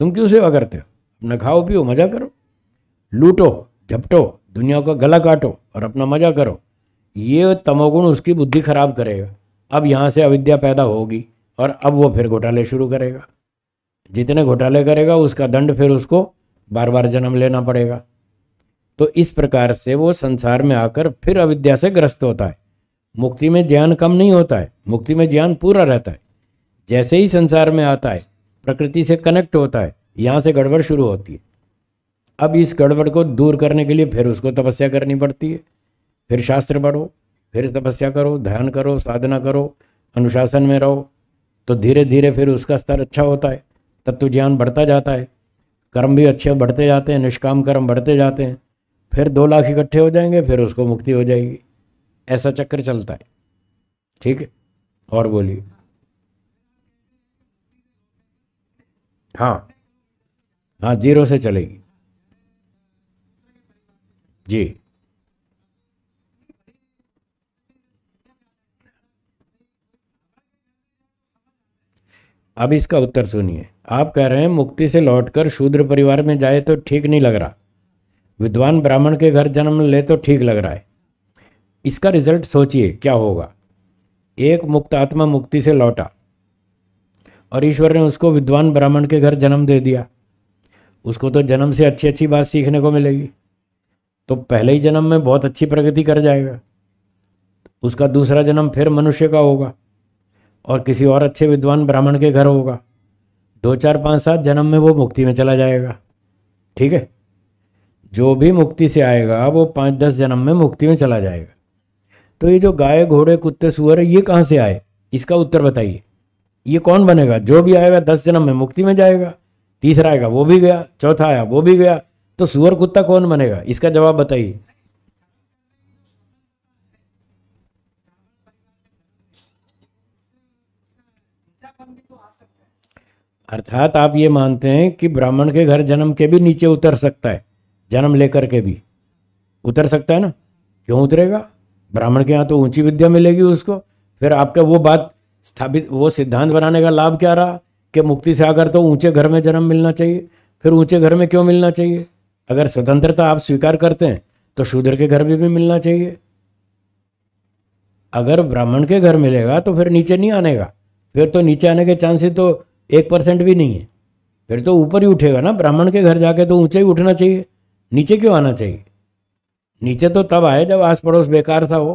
तुम क्यों सेवा करते हो अपना खाओ पियो मज़ा करो लूटो झपटो दुनिया का गला काटो और अपना मज़ा करो ये तमोगुण उसकी बुद्धि खराब करेगा अब यहाँ से अविद्या पैदा होगी और अब वो फिर घोटाले शुरू करेगा जितने घोटाले करेगा उसका दंड फिर उसको बार बार जन्म लेना पड़ेगा तो इस प्रकार से वो संसार में आकर फिर अविद्या से ग्रस्त होता है मुक्ति में ज्ञान कम नहीं होता है मुक्ति में ज्ञान पूरा रहता है जैसे ही संसार में आता है प्रकृति से कनेक्ट होता है यहाँ से गड़बड़ शुरू होती है अब इस गड़बड़ को दूर करने के लिए फिर उसको तपस्या करनी पड़ती है फिर शास्त्र पढ़ो फिर तपस्या करो ध्यान करो साधना करो अनुशासन में रहो तो धीरे धीरे फिर उसका स्तर अच्छा होता है तत्व ज्ञान बढ़ता जाता है कर्म भी अच्छे बढ़ते जाते हैं निष्काम कर्म बढ़ते जाते हैं फिर दो लाख इकट्ठे हो जाएंगे फिर उसको मुक्ति हो जाएगी ऐसा चक्कर चलता है ठीक है और बोलिए हाँ हाँ जीरो से चलेगी जी अब इसका उत्तर सुनिए आप कह रहे हैं मुक्ति से लौटकर शूद्र परिवार में जाए तो ठीक नहीं लग रहा विद्वान ब्राह्मण के घर जन्म ले तो ठीक लग रहा है इसका रिजल्ट सोचिए क्या होगा एक मुक्त आत्मा मुक्ति से लौटा और ईश्वर ने उसको विद्वान ब्राह्मण के घर जन्म दे दिया उसको तो जन्म से अच्छी अच्छी बात सीखने को मिलेगी तो पहले ही जन्म में बहुत अच्छी प्रगति कर जाएगा उसका दूसरा जन्म फिर मनुष्य का होगा और किसी और अच्छे विद्वान ब्राह्मण के घर होगा दो चार पाँच सात जन्म में वो मुक्ति में चला जाएगा ठीक है जो भी मुक्ति से आएगा वो पाँच दस जन्म में मुक्ति में चला जाएगा तो ये जो गाय घोड़े कुत्ते सुअर ये कहाँ से आए इसका उत्तर बताइए ये कौन बनेगा जो भी आएगा दस जन्म में मुक्ति में जाएगा तीसरा आएगा वो भी गया चौथा आया वो भी गया तो सुअर कुत्ता कौन बनेगा इसका जवाब बताइए अर्थात आप ये मानते हैं कि ब्राह्मण के घर जन्म के भी नीचे उतर सकता है जन्म लेकर के भी उतर सकता है ना क्यों उतरेगा ब्राह्मण के यहाँ तो ऊंची विद्या मिलेगी उसको फिर आपका वो बात स्थापित वो सिद्धांत बनाने का लाभ क्या रहा कि मुक्ति से आकर तो ऊंचे घर में जन्म मिलना चाहिए फिर ऊंचे घर में क्यों मिलना चाहिए अगर स्वतंत्रता आप स्वीकार करते हैं तो शूद्र के घर में भी, भी मिलना चाहिए अगर ब्राह्मण के घर मिलेगा तो फिर नीचे नहीं आने फिर तो नीचे आने के चांसेस तो एक परसेंट भी नहीं है फिर तो ऊपर ही उठेगा ना ब्राह्मण के घर जाके तो ऊंचे ही उठना चाहिए नीचे क्यों आना चाहिए नीचे तो तब आए जब आस पड़ोस बेकार था वो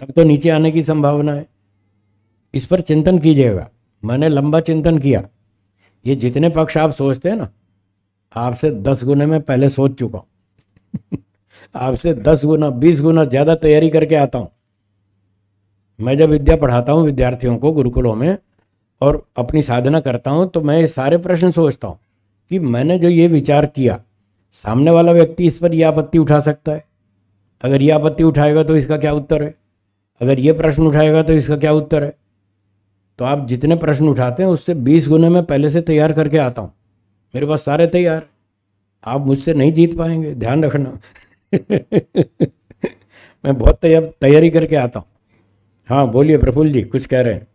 तब तो नीचे आने की संभावना है इस पर चिंतन कीजिएगा मैंने लंबा चिंतन किया ये जितने पक्ष आप सोचते हैं ना आपसे दस गुने में पहले सोच चुका हूँ आपसे दस गुना बीस गुना ज़्यादा तैयारी करके आता हूँ मैं जब विद्या पढ़ाता हूँ विद्यार्थियों को गुरुकुलों में और अपनी साधना करता हूँ तो मैं सारे प्रश्न सोचता हूँ कि मैंने जो ये विचार किया सामने वाला व्यक्ति इस पर यह आपत्ति उठा सकता है अगर यह आपत्ति उठाएगा तो इसका क्या उत्तर है अगर ये प्रश्न उठाएगा तो इसका क्या उत्तर है तो आप जितने प्रश्न उठाते हैं उससे बीस गुने में पहले से तैयार करके आता हूँ मेरे पास सारे तैयार आप मुझसे नहीं जीत पाएंगे ध्यान रखना मैं बहुत तैयार तैयारी करके आता हूँ हाँ बोलिए प्रफुल्ल जी कुछ कह रहे हैं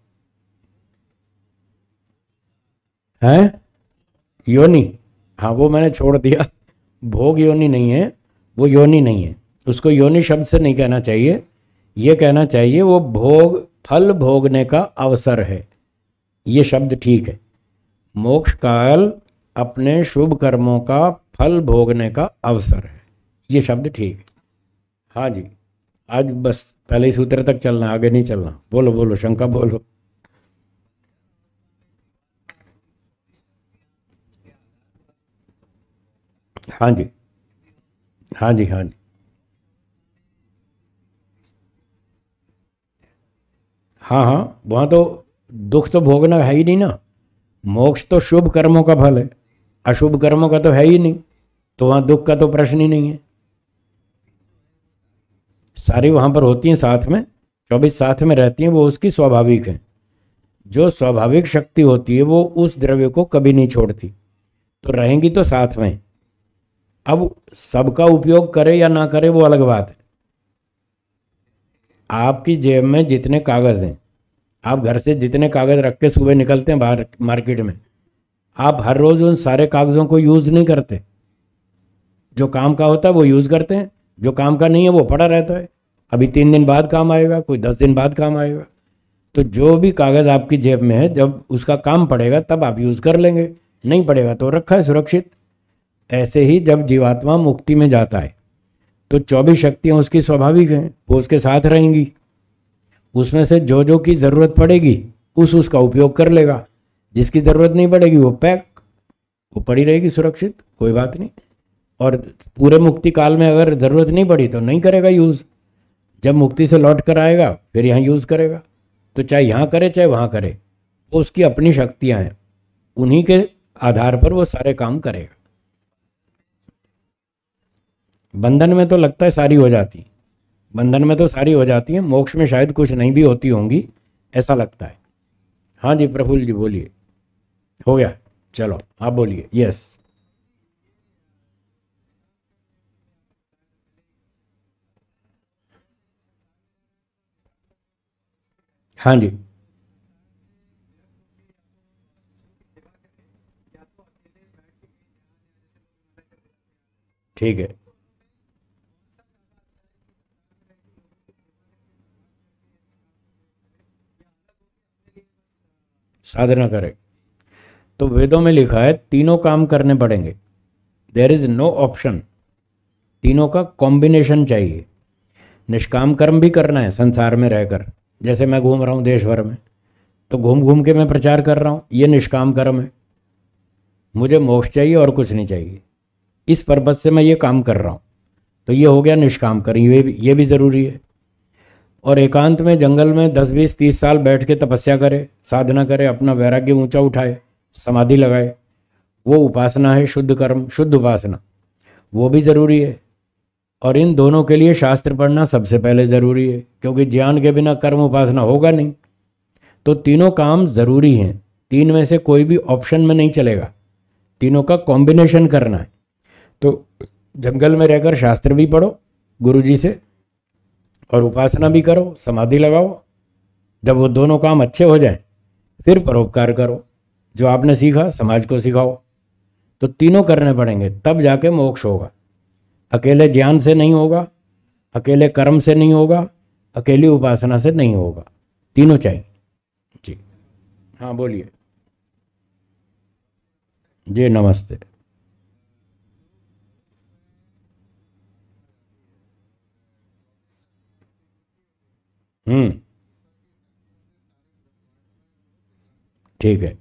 है योनी हाँ वो मैंने छोड़ दिया भोग योनि नहीं है वो योनि नहीं है उसको योनि शब्द से नहीं कहना चाहिए ये कहना चाहिए वो भोग फल भोगने का अवसर है ये शब्द ठीक है मोक्ष काल अपने शुभ कर्मों का फल भोगने का अवसर है ये शब्द ठीक है हाँ जी आज बस पहले ही सूत्र तक चलना आगे नहीं चलना बोलो बोलो शंका बोलो हाँ जी हाँ जी हाँ जी हाँ हाँ वहाँ तो दुख तो भोगना है ही नहीं ना मोक्ष तो शुभ कर्मों का फल है अशुभ कर्मों का तो है ही नहीं तो वहाँ दुख का तो प्रश्न ही नहीं है सारी वहाँ पर होती हैं साथ में चौबीस साथ में रहती हैं वो उसकी स्वाभाविक है जो स्वाभाविक शक्ति होती है वो उस द्रव्य को कभी नहीं छोड़ती तो रहेंगी तो साथ में अब सबका उपयोग करे या ना करे वो अलग बात है आपकी जेब में जितने कागज़ हैं आप घर से जितने कागज़ रख के सुबह निकलते हैं बाहर मार्केट में आप हर रोज़ उन सारे कागज़ों को यूज़ नहीं करते जो काम का होता है वो यूज़ करते हैं जो काम का नहीं है वो पड़ा रहता है अभी तीन दिन बाद काम आएगा कोई दस दिन बाद काम आएगा तो जो भी कागज़ आपकी जेब में है जब उसका काम पड़ेगा तब आप यूज़ कर लेंगे नहीं पड़ेगा तो रखा है सुरक्षित ऐसे ही जब जीवात्मा मुक्ति में जाता है तो चौबीस शक्तियाँ उसकी स्वाभाविक हैं वो उसके साथ रहेंगी उसमें से जो जो की ज़रूरत पड़ेगी उस उसका उपयोग कर लेगा जिसकी ज़रूरत नहीं पड़ेगी वो पैक वो पड़ी रहेगी सुरक्षित कोई बात नहीं और पूरे मुक्ति काल में अगर ज़रूरत नहीं पड़ी तो नहीं करेगा यूज़ जब मुक्ति से लौट कर आएगा फिर यहाँ यूज़ करेगा तो चाहे यहाँ करे चाहे वहाँ करे उसकी अपनी शक्तियाँ हैं उन्हीं के आधार पर वो सारे काम करेगा बंधन में तो लगता है सारी हो जाती बंधन में तो सारी हो जाती है मोक्ष में शायद कुछ नहीं भी होती होंगी ऐसा लगता है हाँ जी प्रफुल्ल जी बोलिए हो गया चलो आप बोलिए यस हाँ जी ठीक है साधना करे तो वेदों में लिखा है तीनों काम करने पड़ेंगे देर इज़ नो ऑप्शन तीनों का कॉम्बिनेशन चाहिए निष्काम कर्म भी करना है संसार में रहकर जैसे मैं घूम रहा हूँ देश भर में तो घूम घूम के मैं प्रचार कर रहा हूँ ये निष्काम कर्म है मुझे मोक्ष चाहिए और कुछ नहीं चाहिए इस पर्पज़ से मैं ये काम कर रहा हूँ तो ये हो गया निष्काम कर्म ये ये भी ज़रूरी है और एकांत में जंगल में दस बीस तीस साल बैठ के तपस्या करे साधना करे अपना वैराग्य ऊंचा उठाए समाधि लगाए वो उपासना है शुद्ध कर्म शुद्ध उपासना वो भी ज़रूरी है और इन दोनों के लिए शास्त्र पढ़ना सबसे पहले ज़रूरी है क्योंकि ज्ञान के बिना कर्म उपासना होगा नहीं तो तीनों काम ज़रूरी हैं तीन में से कोई भी ऑप्शन में नहीं चलेगा तीनों का कॉम्बिनेशन करना है तो जंगल में रहकर शास्त्र भी पढ़ो गुरुजी से और उपासना भी करो समाधि लगाओ जब वो दोनों काम अच्छे हो जाए फिर परोपकार करो जो आपने सीखा समाज को सिखाओ तो तीनों करने पड़ेंगे तब जाके मोक्ष होगा अकेले ज्ञान से नहीं होगा अकेले कर्म से नहीं होगा अकेली उपासना से नहीं होगा तीनों चाहिए जी हाँ बोलिए जी नमस्ते हम्म ठीक है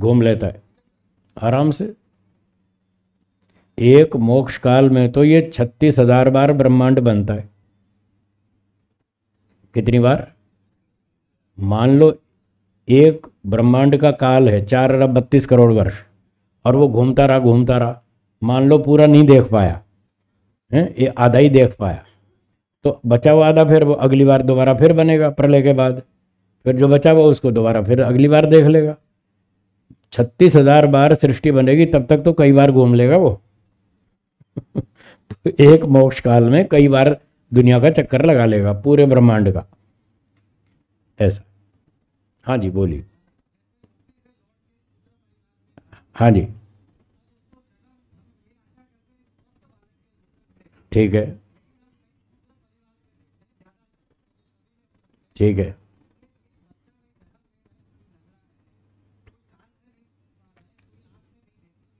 घूम लेता है आराम से एक मोक्ष काल में तो ये छत्तीस हजार बार ब्रह्मांड बनता है कितनी बार मान लो एक ब्रह्मांड का काल है चार अरब बत्तीस करोड़ वर्ष और वो घूमता रहा घूमता रहा मान लो पूरा नहीं देख पाया हैं ये आधा ही देख पाया तो बचा हुआ आधा फिर वो अगली बार दोबारा फिर बनेगा प्रलय के बाद फिर जो बचा हुआ उसको दोबारा फिर अगली बार देख लेगा छत्तीस हजार बार सृष्टि बनेगी तब तक तो कई बार घूम लेगा वो एक मोक्ष काल में कई बार दुनिया का चक्कर लगा लेगा पूरे ब्रह्मांड का ऐसा हाँ जी बोलिए हाँ जी ठीक है ठीक है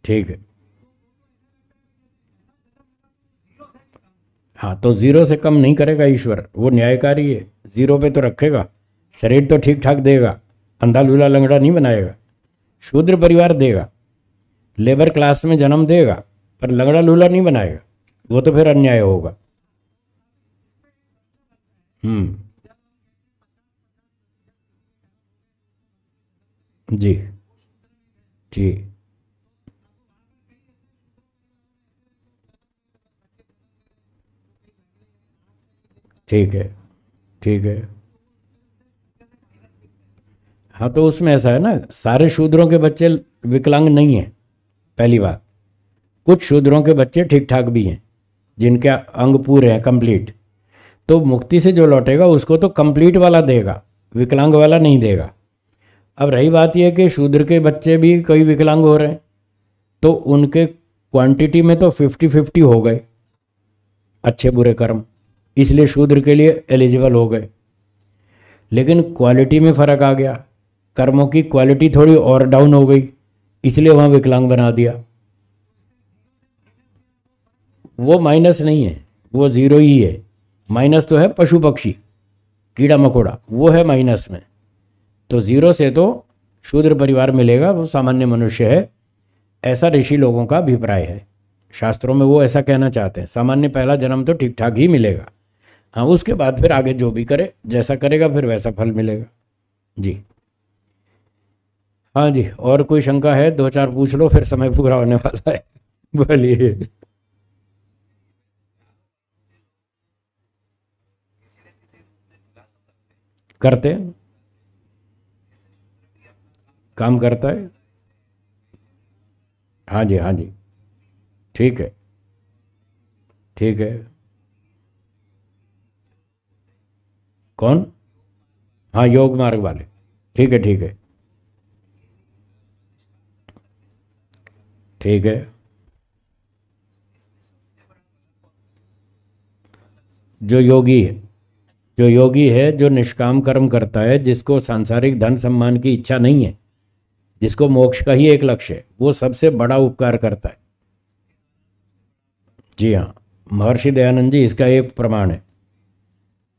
ठीक है हाँ तो जीरो से कम नहीं करेगा ईश्वर वो न्यायकारी है जीरो पे तो रखेगा शरीर तो ठीक ठाक देगा अंधा लूला लंगड़ा नहीं बनाएगा शूद्र परिवार देगा लेबर क्लास में जन्म देगा पर लंगड़ा लूला नहीं बनाएगा वो तो फिर अन्याय होगा हम्म जी जी ठीक है ठीक है हाँ तो उसमें ऐसा है ना सारे शूद्रों के बच्चे विकलांग नहीं हैं पहली बात कुछ शूद्रों के बच्चे ठीक ठाक भी हैं जिनके अंग पूरे हैं कंप्लीट तो मुक्ति से जो लौटेगा उसको तो कंप्लीट वाला देगा विकलांग वाला नहीं देगा अब रही बात यह कि शूद्र के बच्चे भी कई विकलांग हो रहे हैं तो उनके क्वांटिटी में तो फिफ्टी फिफ्टी हो गए अच्छे बुरे कर्म इसलिए शूद्र के लिए एलिजिबल हो गए लेकिन क्वालिटी में फ़र्क आ गया कर्मों की क्वालिटी थोड़ी और डाउन हो गई इसलिए वहाँ विकलांग बना दिया वो माइनस नहीं है वो ज़ीरो ही है माइनस तो है पशु पक्षी कीड़ा मकोड़ा वो है माइनस में तो ज़ीरो से तो शूद्र परिवार मिलेगा वो सामान्य मनुष्य है ऐसा ऋषि लोगों का अभिप्राय है शास्त्रों में वो ऐसा कहना चाहते हैं सामान्य पहला जन्म तो ठीक ठाक ही मिलेगा हाँ उसके बाद फिर आगे जो भी करे जैसा करेगा फिर वैसा फल मिलेगा जी हाँ जी और कोई शंका है दो चार पूछ लो फिर समय पूरा होने वाला है बोलिए करते हैं काम करता है हाँ जी हाँ जी ठीक है ठीक है कौन हाँ योग मार्ग वाले ठीक है ठीक है ठीक है जो योगी है जो योगी है जो निष्काम कर्म करता है जिसको सांसारिक धन सम्मान की इच्छा नहीं है जिसको मोक्ष का ही एक लक्ष्य है वो सबसे बड़ा उपकार करता है जी हाँ महर्षि दयानंद जी इसका एक प्रमाण है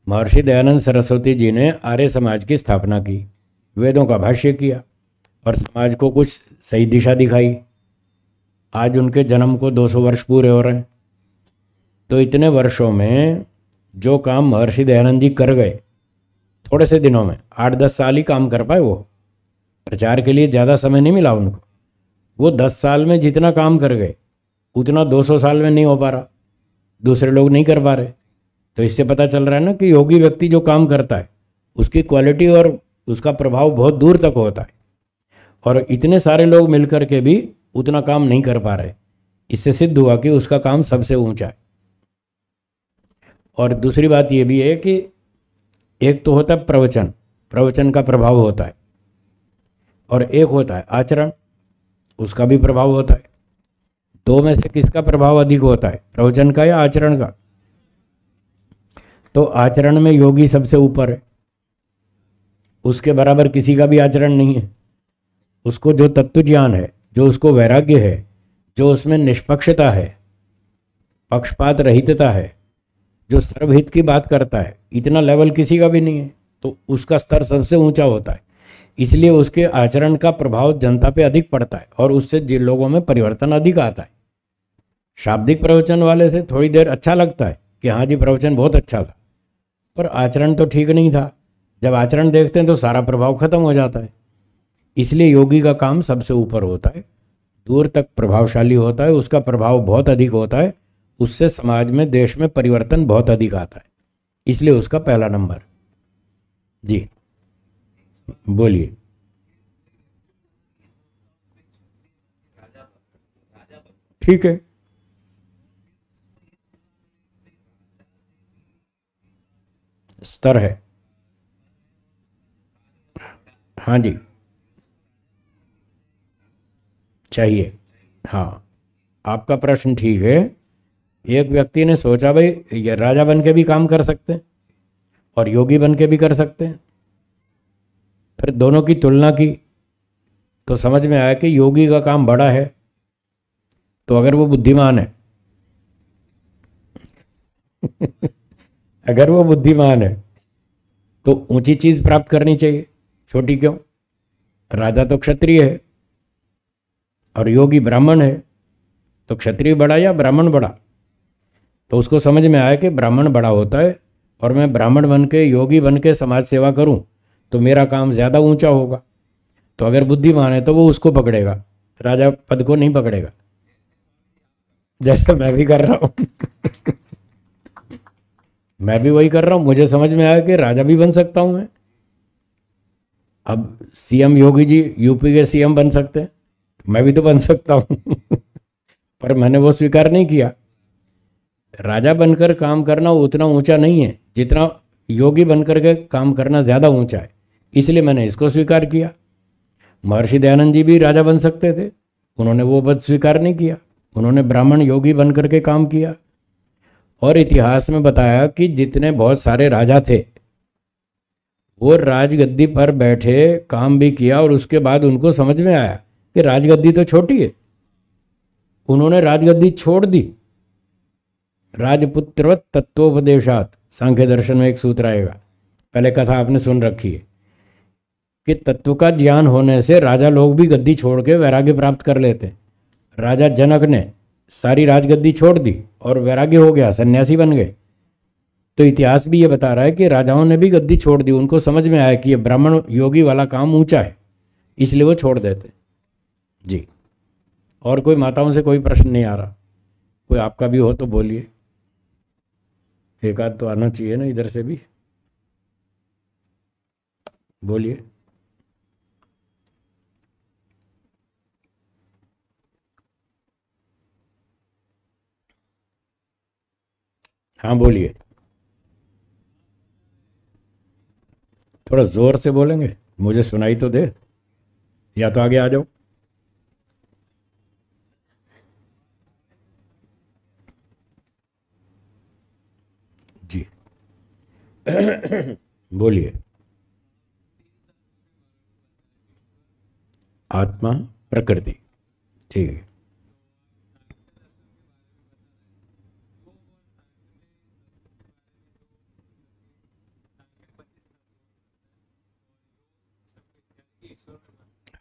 महर्षि दयानंद सरस्वती जी ने आर्य समाज की स्थापना की वेदों का भाष्य किया और समाज को कुछ सही दिशा दिखाई आज उनके जन्म को 200 वर्ष पूरे हो रहे हैं तो इतने वर्षों में जो काम महर्षि दयानंद जी कर गए थोड़े से दिनों में आठ दस साल ही काम कर पाए वो प्रचार के लिए ज़्यादा समय नहीं मिला उनको वो दस साल में जितना काम कर गए उतना दो सौ साल में नहीं हो पा रहा दूसरे लोग नहीं कर पा रहे तो इससे पता चल रहा है ना कि योगी व्यक्ति जो काम करता है उसकी क्वालिटी और उसका प्रभाव बहुत दूर तक होता है और इतने सारे लोग मिलकर के भी उतना काम नहीं कर पा रहे इससे सिद्ध हुआ कि उसका काम सबसे ऊंचा है और दूसरी बात ये भी है कि एक तो होता है प्रवचन प्रवचन का प्रभाव होता है और एक होता है आचरण उसका भी प्रभाव होता है दो में से किसका प्रभाव अधिक होता है प्रवचन का या आचरण का तो आचरण में योगी सबसे ऊपर है उसके बराबर किसी का भी आचरण नहीं है उसको जो तत्व ज्ञान है जो उसको वैराग्य है जो उसमें निष्पक्षता है पक्षपात रहितता है जो सर्वहित की बात करता है इतना लेवल किसी का भी नहीं है तो उसका स्तर सबसे ऊंचा होता है इसलिए उसके आचरण का प्रभाव जनता पे अधिक पड़ता है और उससे जिन लोगों में परिवर्तन अधिक आता है शाब्दिक प्रवचन वाले से थोड़ी देर अच्छा लगता है कि हाँ जी प्रवचन बहुत अच्छा था पर आचरण तो ठीक नहीं था जब आचरण देखते हैं तो सारा प्रभाव खत्म हो जाता है इसलिए योगी का काम सबसे ऊपर होता है दूर तक प्रभावशाली होता है उसका प्रभाव बहुत अधिक होता है उससे समाज में देश में परिवर्तन बहुत अधिक आता है इसलिए उसका पहला नंबर जी बोलिए ठीक है स्तर है हाँ जी चाहिए हाँ आपका प्रश्न ठीक है एक व्यक्ति ने सोचा भाई ये राजा बन के भी काम कर सकते हैं और योगी बन के भी कर सकते हैं फिर दोनों की तुलना की तो समझ में आया कि योगी का काम बड़ा है तो अगर वो बुद्धिमान है अगर वो बुद्धिमान है तो ऊंची चीज प्राप्त करनी चाहिए छोटी क्यों राजा तो क्षत्रिय है और योगी ब्राह्मण है तो क्षत्रिय बड़ा या ब्राह्मण बड़ा तो उसको समझ में आया कि ब्राह्मण बड़ा होता है और मैं ब्राह्मण बन के योगी बन के समाज सेवा करूं तो मेरा काम ज़्यादा ऊंचा होगा तो अगर बुद्धिमान है तो वो उसको पकड़ेगा राजा पद को नहीं पकड़ेगा जैसे मैं भी कर रहा हूँ मैं भी वही कर रहा हूँ मुझे समझ में आया कि राजा भी बन सकता हूँ मैं अब सीएम योगी जी यूपी के सीएम बन सकते हैं मैं भी तो बन सकता हूँ पर मैंने वो स्वीकार नहीं किया राजा बनकर काम करना उतना ऊंचा नहीं है जितना योगी बनकर के काम करना ज़्यादा ऊंचा है इसलिए मैंने इसको स्वीकार किया महर्षि दयानंद जी भी राजा बन सकते थे उन्होंने वो पद स्वीकार नहीं किया उन्होंने ब्राह्मण योगी बनकर के काम किया और इतिहास में बताया कि जितने बहुत सारे राजा थे वो राजगद्दी पर बैठे काम भी किया और उसके बाद उनको समझ में आया कि राजगद्दी तो छोटी है उन्होंने राजगद्दी छोड़ दी राजपुत्रवत तत्वोपदेशात सांख्य दर्शन में एक सूत्र आएगा पहले कथा आपने सुन रखी है कि तत्व का ज्ञान होने से राजा लोग भी गद्दी छोड़ के वैराग्य प्राप्त कर लेते राजा जनक ने सारी राजगद्दी छोड़ दी और वैराग्य हो गया सन्यासी बन गए तो इतिहास भी ये बता रहा है कि राजाओं ने भी गद्दी छोड़ दी उनको समझ में आया कि ये ब्राह्मण योगी वाला काम ऊंचा है इसलिए वो छोड़ देते जी और कोई माताओं से कोई प्रश्न नहीं आ रहा कोई आपका भी हो तो बोलिए एक आध तो आना चाहिए ना इधर से भी बोलिए हाँ बोलिए थोड़ा ज़ोर से बोलेंगे मुझे सुनाई तो दे या तो आगे आ जाओ बोलिए आत्मा प्रकृति ठीक है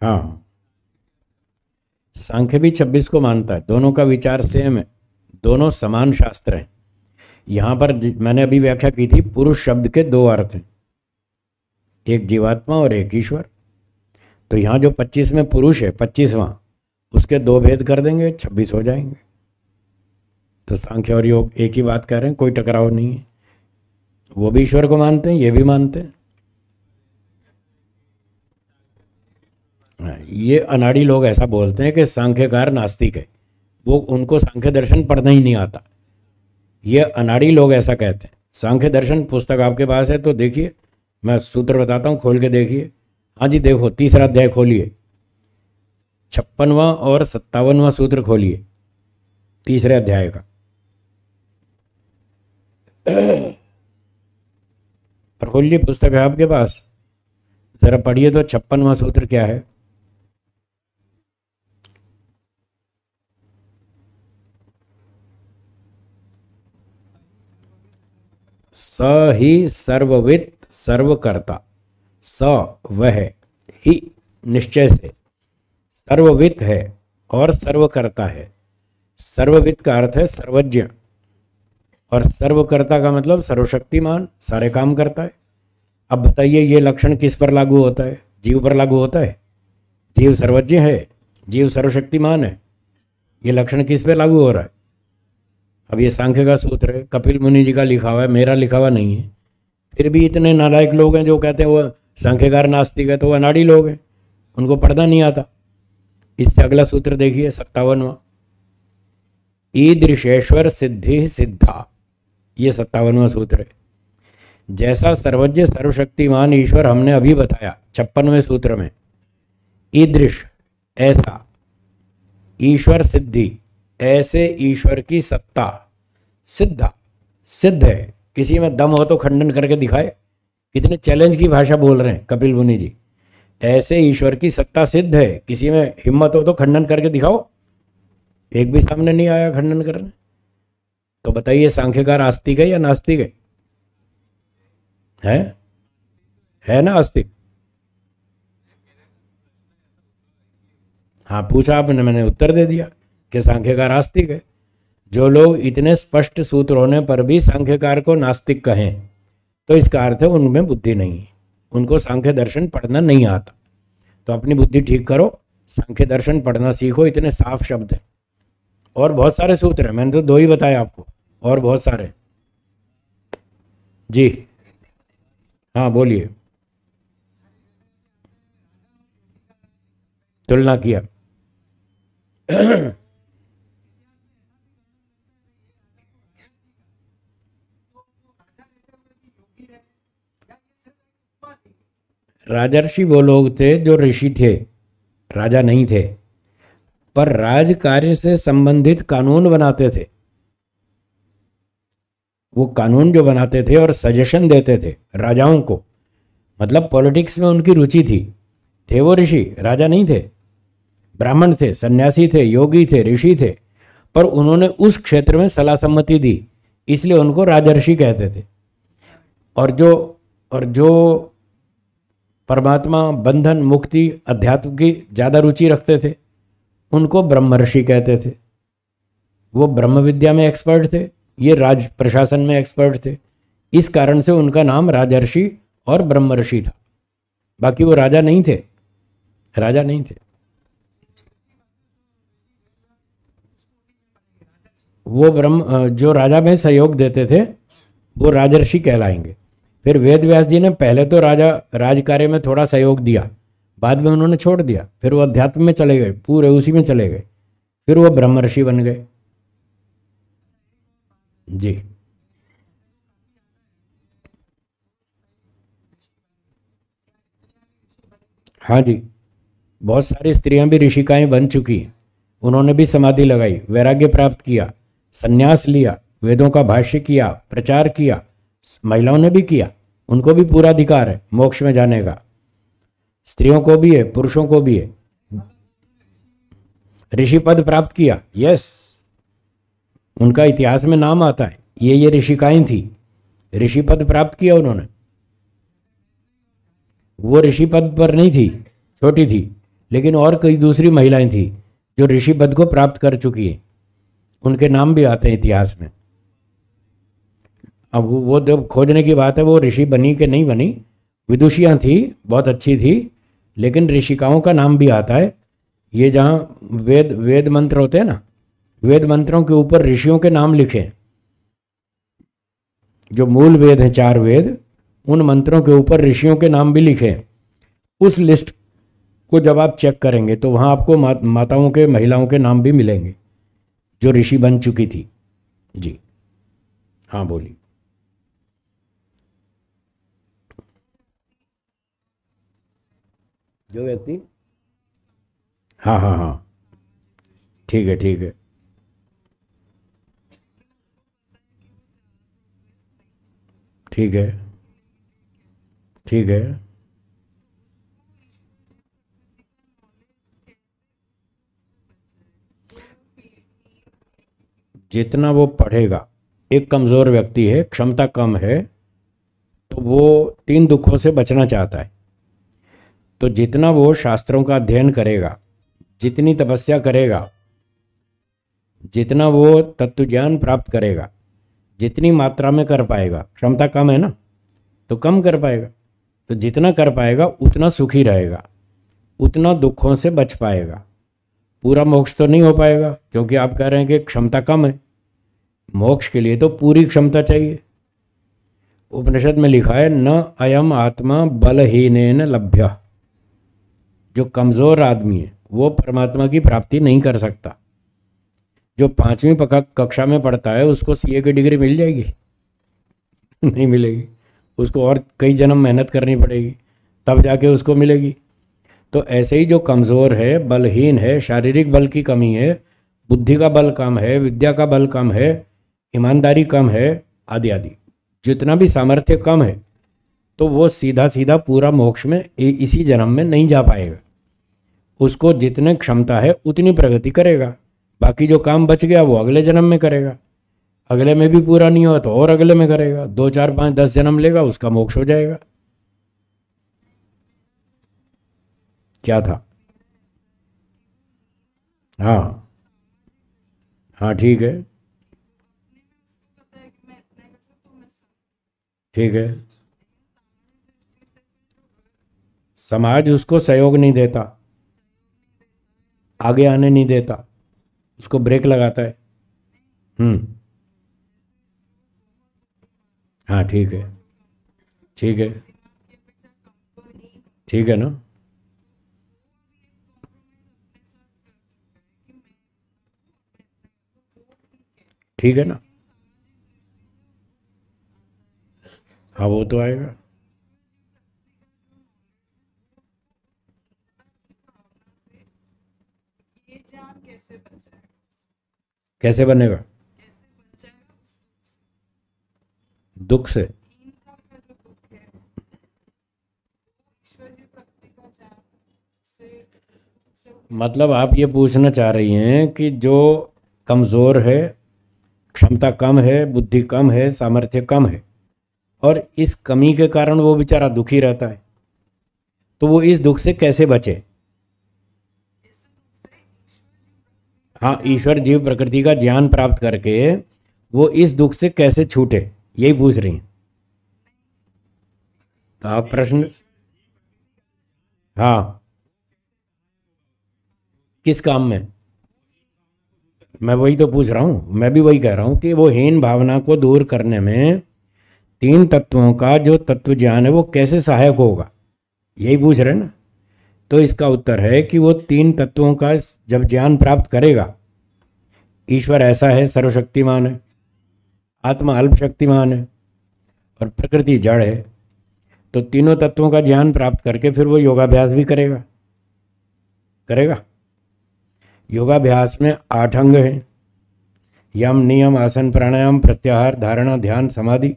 हाँ सांख्य भी छब्बीस को मानता है दोनों का विचार सेम है दोनों समान शास्त्र हैं यहाँ पर मैंने अभी व्याख्या की थी पुरुष शब्द के दो अर्थ हैं एक जीवात्मा और एक ईश्वर तो यहाँ जो पच्चीस में पुरुष है पच्चीसवां उसके दो भेद कर देंगे छब्बीस हो जाएंगे तो सांख्य और योग एक ही बात कर रहे हैं कोई टकराव नहीं है वो भी ईश्वर को मानते हैं ये भी मानते हैं हाँ, ये अनाड़ी लोग ऐसा बोलते हैं कि सांख्यकार नास्तिक है वो उनको सांख्य दर्शन पढ़ना ही नहीं आता ये अनाड़ी लोग ऐसा कहते हैं सांख्य दर्शन पुस्तक आपके पास है तो देखिए मैं सूत्र बताता हूँ खोल के देखिए हाँ जी देखो तीसरा अध्याय खोलिए छप्पनवा और सत्तावनवा सूत्र खोलिए तीसरे अध्याय का प्रफुल्ल पुस्तक है आपके पास ज़रा पढ़िए तो छप्पनवा सूत्र क्या है स ही सर्ववित सर्वकर्ता स वह ही निश्चय से सर्ववित है और सर्वकर्ता है सर्ववित का अर्थ है सर्वज्ञ और सर्वकर्ता का मतलब सर्वशक्तिमान सारे काम करता है अब बताइए ये लक्षण किस पर लागू होता है जीव पर लागू होता है जीव सर्वज्ञ है जीव सर्वशक्तिमान है ये लक्षण किस पर लागू हो रहा है अब ये सांख्य का सूत्र है कपिल मुनि जी का लिखा हुआ है मेरा लिखा हुआ नहीं है फिर भी इतने नालायक लोग हैं जो कहते हैं वो सांख्यकार नास्तिक है तो वह अनाड़ी लोग हैं उनको पढ़ना नहीं आता इससे अगला सूत्र देखिए सत्तावनवा ईदृशेश्वर सिद्धि सिद्धा ये सत्तावनवा सूत्र है जैसा सर्वज्ञ सर्वशक्तिमान ईश्वर हमने अभी बताया छप्पनवें सूत्र में ईदृश ऐसा ईश्वर सिद्धि ऐसे ईश्वर की सत्ता सिद्धा सिद्ध है किसी में दम हो तो खंडन करके दिखाए कितने चैलेंज की भाषा बोल रहे हैं कपिल मुनि जी ऐसे ईश्वर की सत्ता सिद्ध है किसी में हिम्मत हो तो खंडन करके दिखाओ एक भी सामने नहीं आया खंडन करने तो बताइए सांख्यकार आस्तिक है या नास्तिक है है है ना आस्तिक हाँ पूछा आपने मैंने उत्तर दे दिया के सांख्यकार आस्तिक है जो लोग इतने स्पष्ट सूत्र होने पर भी सांख्यकार को नास्तिक कहें तो इसका अर्थ है उनमें बुद्धि नहीं है उनको सांख्य दर्शन पढ़ना नहीं आता तो अपनी बुद्धि ठीक करो सांख्य दर्शन पढ़ना सीखो इतने साफ शब्द हैं और बहुत सारे सूत्र हैं मैंने तो दो ही बताए आपको और बहुत सारे जी हाँ बोलिए तुलना किया राजर्षि वो लोग थे जो ऋषि थे राजा नहीं थे पर राज कार्य से संबंधित कानून बनाते थे वो कानून जो बनाते थे और सजेशन देते थे राजाओं को मतलब पॉलिटिक्स में उनकी रुचि थी थे वो ऋषि राजा नहीं थे ब्राह्मण थे सन्यासी थे योगी थे ऋषि थे पर उन्होंने उस क्षेत्र में सलाह सम्मति दी इसलिए उनको राजर्षि कहते थे और जो और जो परमात्मा बंधन मुक्ति अध्यात्म की ज़्यादा रुचि रखते थे उनको ब्रह्म ऋषि कहते थे वो ब्रह्म विद्या में एक्सपर्ट थे ये राज प्रशासन में एक्सपर्ट थे इस कारण से उनका नाम राजर्षि और ब्रह्मर्षि था बाकी वो राजा नहीं थे राजा नहीं थे वो ब्रह्म जो राजा में सहयोग देते थे वो राजर्षि कहलाएंगे फिर वेद व्यास जी ने पहले तो राजा राज कार्य में थोड़ा सहयोग दिया बाद में उन्होंने छोड़ दिया फिर वो अध्यात्म में चले गए पूरे उसी में चले गए फिर वो ब्रह्म ऋषि बन गए जी हाँ जी बहुत सारी स्त्रियां भी ऋषिकाएं बन चुकी हैं उन्होंने भी समाधि लगाई वैराग्य प्राप्त किया संन्यास लिया वेदों का भाष्य किया प्रचार किया महिलाओं ने भी किया उनको भी पूरा अधिकार है मोक्ष में जाने का स्त्रियों को भी है पुरुषों को भी है ऋषि पद प्राप्त किया यस उनका इतिहास में नाम आता है ये ये ऋषिकाएं थी ऋषि पद प्राप्त किया उन्होंने वो ऋषि पद पर नहीं थी छोटी थी लेकिन और कई दूसरी महिलाएं थी जो ऋषि पद को प्राप्त कर चुकी हैं उनके नाम भी आते हैं इतिहास में अब वो जब खोजने की बात है वो ऋषि बनी कि नहीं बनी विदुषियाँ थी बहुत अच्छी थी लेकिन ऋषिकाओं का नाम भी आता है ये जहाँ वेद वेद मंत्र होते हैं ना वेद मंत्रों के ऊपर ऋषियों के नाम लिखे जो मूल वेद हैं चार वेद उन मंत्रों के ऊपर ऋषियों के नाम भी लिखे उस लिस्ट को जब आप चेक करेंगे तो वहाँ आपको मा, माताओं के महिलाओं के नाम भी मिलेंगे जो ऋषि बन चुकी थी जी हाँ बोली जो व्यक्ति हाँ हाँ हाँ ठीक है ठीक है ठीक है ठीक है जितना वो पढ़ेगा एक कमज़ोर व्यक्ति है क्षमता कम है तो वो तीन दुखों से बचना चाहता है तो जितना वो शास्त्रों का अध्ययन करेगा जितनी तपस्या करेगा जितना वो तत्व ज्ञान प्राप्त करेगा जितनी मात्रा में कर पाएगा क्षमता कम है ना तो कम कर पाएगा तो जितना कर पाएगा उतना सुखी रहेगा उतना दुखों से बच पाएगा पूरा मोक्ष तो नहीं हो पाएगा क्योंकि आप कह रहे हैं कि क्षमता कम है मोक्ष के लिए तो पूरी क्षमता चाहिए उपनिषद में लिखा है न अयम आत्मा बलहीन लभ्य जो कमज़ोर आदमी है वो परमात्मा की प्राप्ति नहीं कर सकता जो पाँचवीं कक्षा में पढ़ता है उसको सीए की डिग्री मिल जाएगी नहीं मिलेगी उसको और कई जन्म मेहनत करनी पड़ेगी तब जाके उसको मिलेगी तो ऐसे ही जो कमज़ोर है बलहीन है शारीरिक बल की कमी है बुद्धि का बल कम है विद्या का बल कम है ईमानदारी कम है आदि आदि जितना भी सामर्थ्य कम है तो वो सीधा सीधा पूरा मोक्ष में इसी जन्म में नहीं जा पाएगा उसको जितने क्षमता है उतनी प्रगति करेगा बाकी जो काम बच गया वो अगले जन्म में करेगा अगले में भी पूरा नहीं हुआ तो और अगले में करेगा दो चार पाँच दस जन्म लेगा उसका मोक्ष हो जाएगा क्या था हाँ हाँ ठीक है ठीक है समाज उसको सहयोग नहीं देता आगे आने नहीं देता उसको ब्रेक लगाता है हम्म हाँ ठीक है ठीक है ठीक है ना ठीक है ना हाँ वो तो आएगा कैसे बनेगा दुख से मतलब आप ये पूछना चाह रही हैं कि जो कमज़ोर है क्षमता कम है बुद्धि कम है सामर्थ्य कम है और इस कमी के कारण वो बेचारा दुखी रहता है तो वो इस दुख से कैसे बचे हाँ ईश्वर जीव प्रकृति का ज्ञान प्राप्त करके वो इस दुख से कैसे छूटे यही पूछ रही हैं तो आप प्रश्न हाँ किस काम में मैं वही तो पूछ रहा हूँ मैं भी वही कह रहा हूँ कि वो हीन भावना को दूर करने में तीन तत्वों का जो तत्व ज्ञान है वो कैसे सहायक होगा यही पूछ रहे ना तो इसका उत्तर है कि वो तीन तत्वों का जब ज्ञान प्राप्त करेगा ईश्वर ऐसा है सर्वशक्तिमान है आत्मा अल्पशक्तिमान है और प्रकृति जड़ है तो तीनों तत्वों का ज्ञान प्राप्त करके फिर वो योगाभ्यास भी करेगा करेगा योगाभ्यास में आठ अंग हैं यम नियम आसन प्राणायाम प्रत्याहार धारणा ध्यान समाधि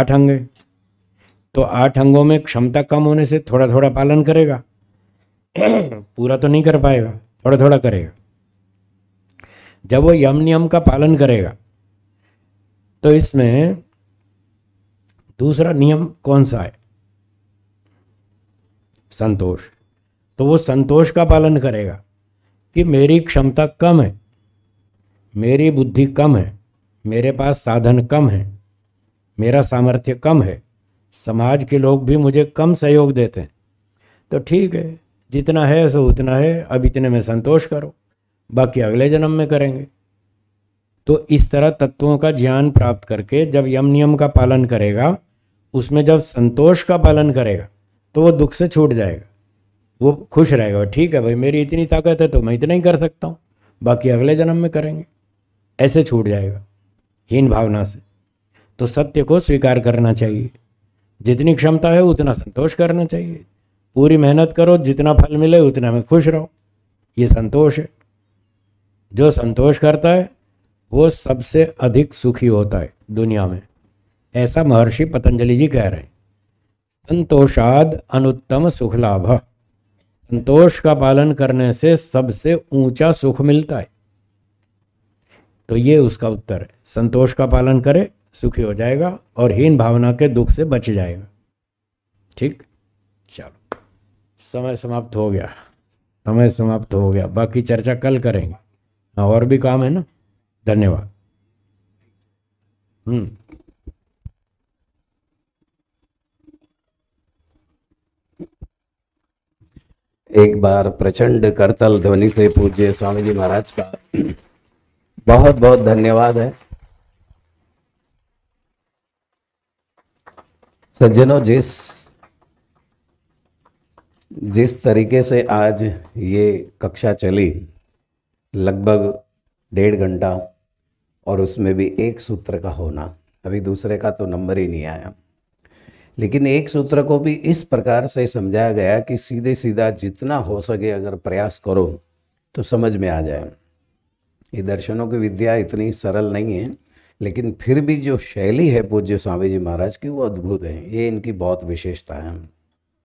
आठ अंग है तो आठ अंगों में क्षमता कम होने से थोड़ा थोड़ा पालन करेगा पूरा तो नहीं कर पाएगा थोड़ा थोड़ा करेगा जब वो यम नियम का पालन करेगा तो इसमें दूसरा नियम कौन सा है संतोष तो वो संतोष का पालन करेगा कि मेरी क्षमता कम है मेरी बुद्धि कम है मेरे पास साधन कम है मेरा सामर्थ्य कम है समाज के लोग भी मुझे कम सहयोग देते हैं तो ठीक है जितना है सो उतना है अब इतने में संतोष करो बाकी अगले जन्म में करेंगे तो इस तरह तत्वों का ज्ञान प्राप्त करके जब यम नियम का पालन करेगा उसमें जब संतोष का पालन करेगा तो वो दुख से छूट जाएगा वो खुश रहेगा ठीक है भाई मेरी इतनी ताकत है तो मैं इतना ही कर सकता हूँ बाकी अगले जन्म में करेंगे ऐसे छूट जाएगा हीन भावना से तो सत्य को स्वीकार करना चाहिए जितनी क्षमता है उतना संतोष करना चाहिए पूरी मेहनत करो जितना फल मिले उतना में खुश रहो ये संतोष है जो संतोष करता है वो सबसे अधिक सुखी होता है दुनिया में ऐसा महर्षि पतंजलि जी कह रहे हैं संतोषाद अनुत्तम सुखलाभ संतोष का पालन करने से सबसे ऊंचा सुख मिलता है तो ये उसका उत्तर है संतोष का पालन करे सुखी हो जाएगा और हीन भावना के दुख से बच जाएगा ठीक समय समाप्त हो गया समय समाप्त हो गया बाकी चर्चा कल करेंगे हाँ, और भी काम है ना धन्यवाद हम्म एक बार प्रचंड करतल ध्वनि से पूज्य स्वामी जी महाराज का बहुत बहुत धन्यवाद है सज्जनों जिस जिस तरीके से आज ये कक्षा चली लगभग डेढ़ घंटा और उसमें भी एक सूत्र का होना अभी दूसरे का तो नंबर ही नहीं आया लेकिन एक सूत्र को भी इस प्रकार से समझाया गया कि सीधे सीधा जितना हो सके अगर प्रयास करो तो समझ में आ जाए ये दर्शनों की विद्या इतनी सरल नहीं है लेकिन फिर भी जो शैली है पूज्य स्वामी जी महाराज की वो अद्भुत है ये इनकी बहुत विशेषता है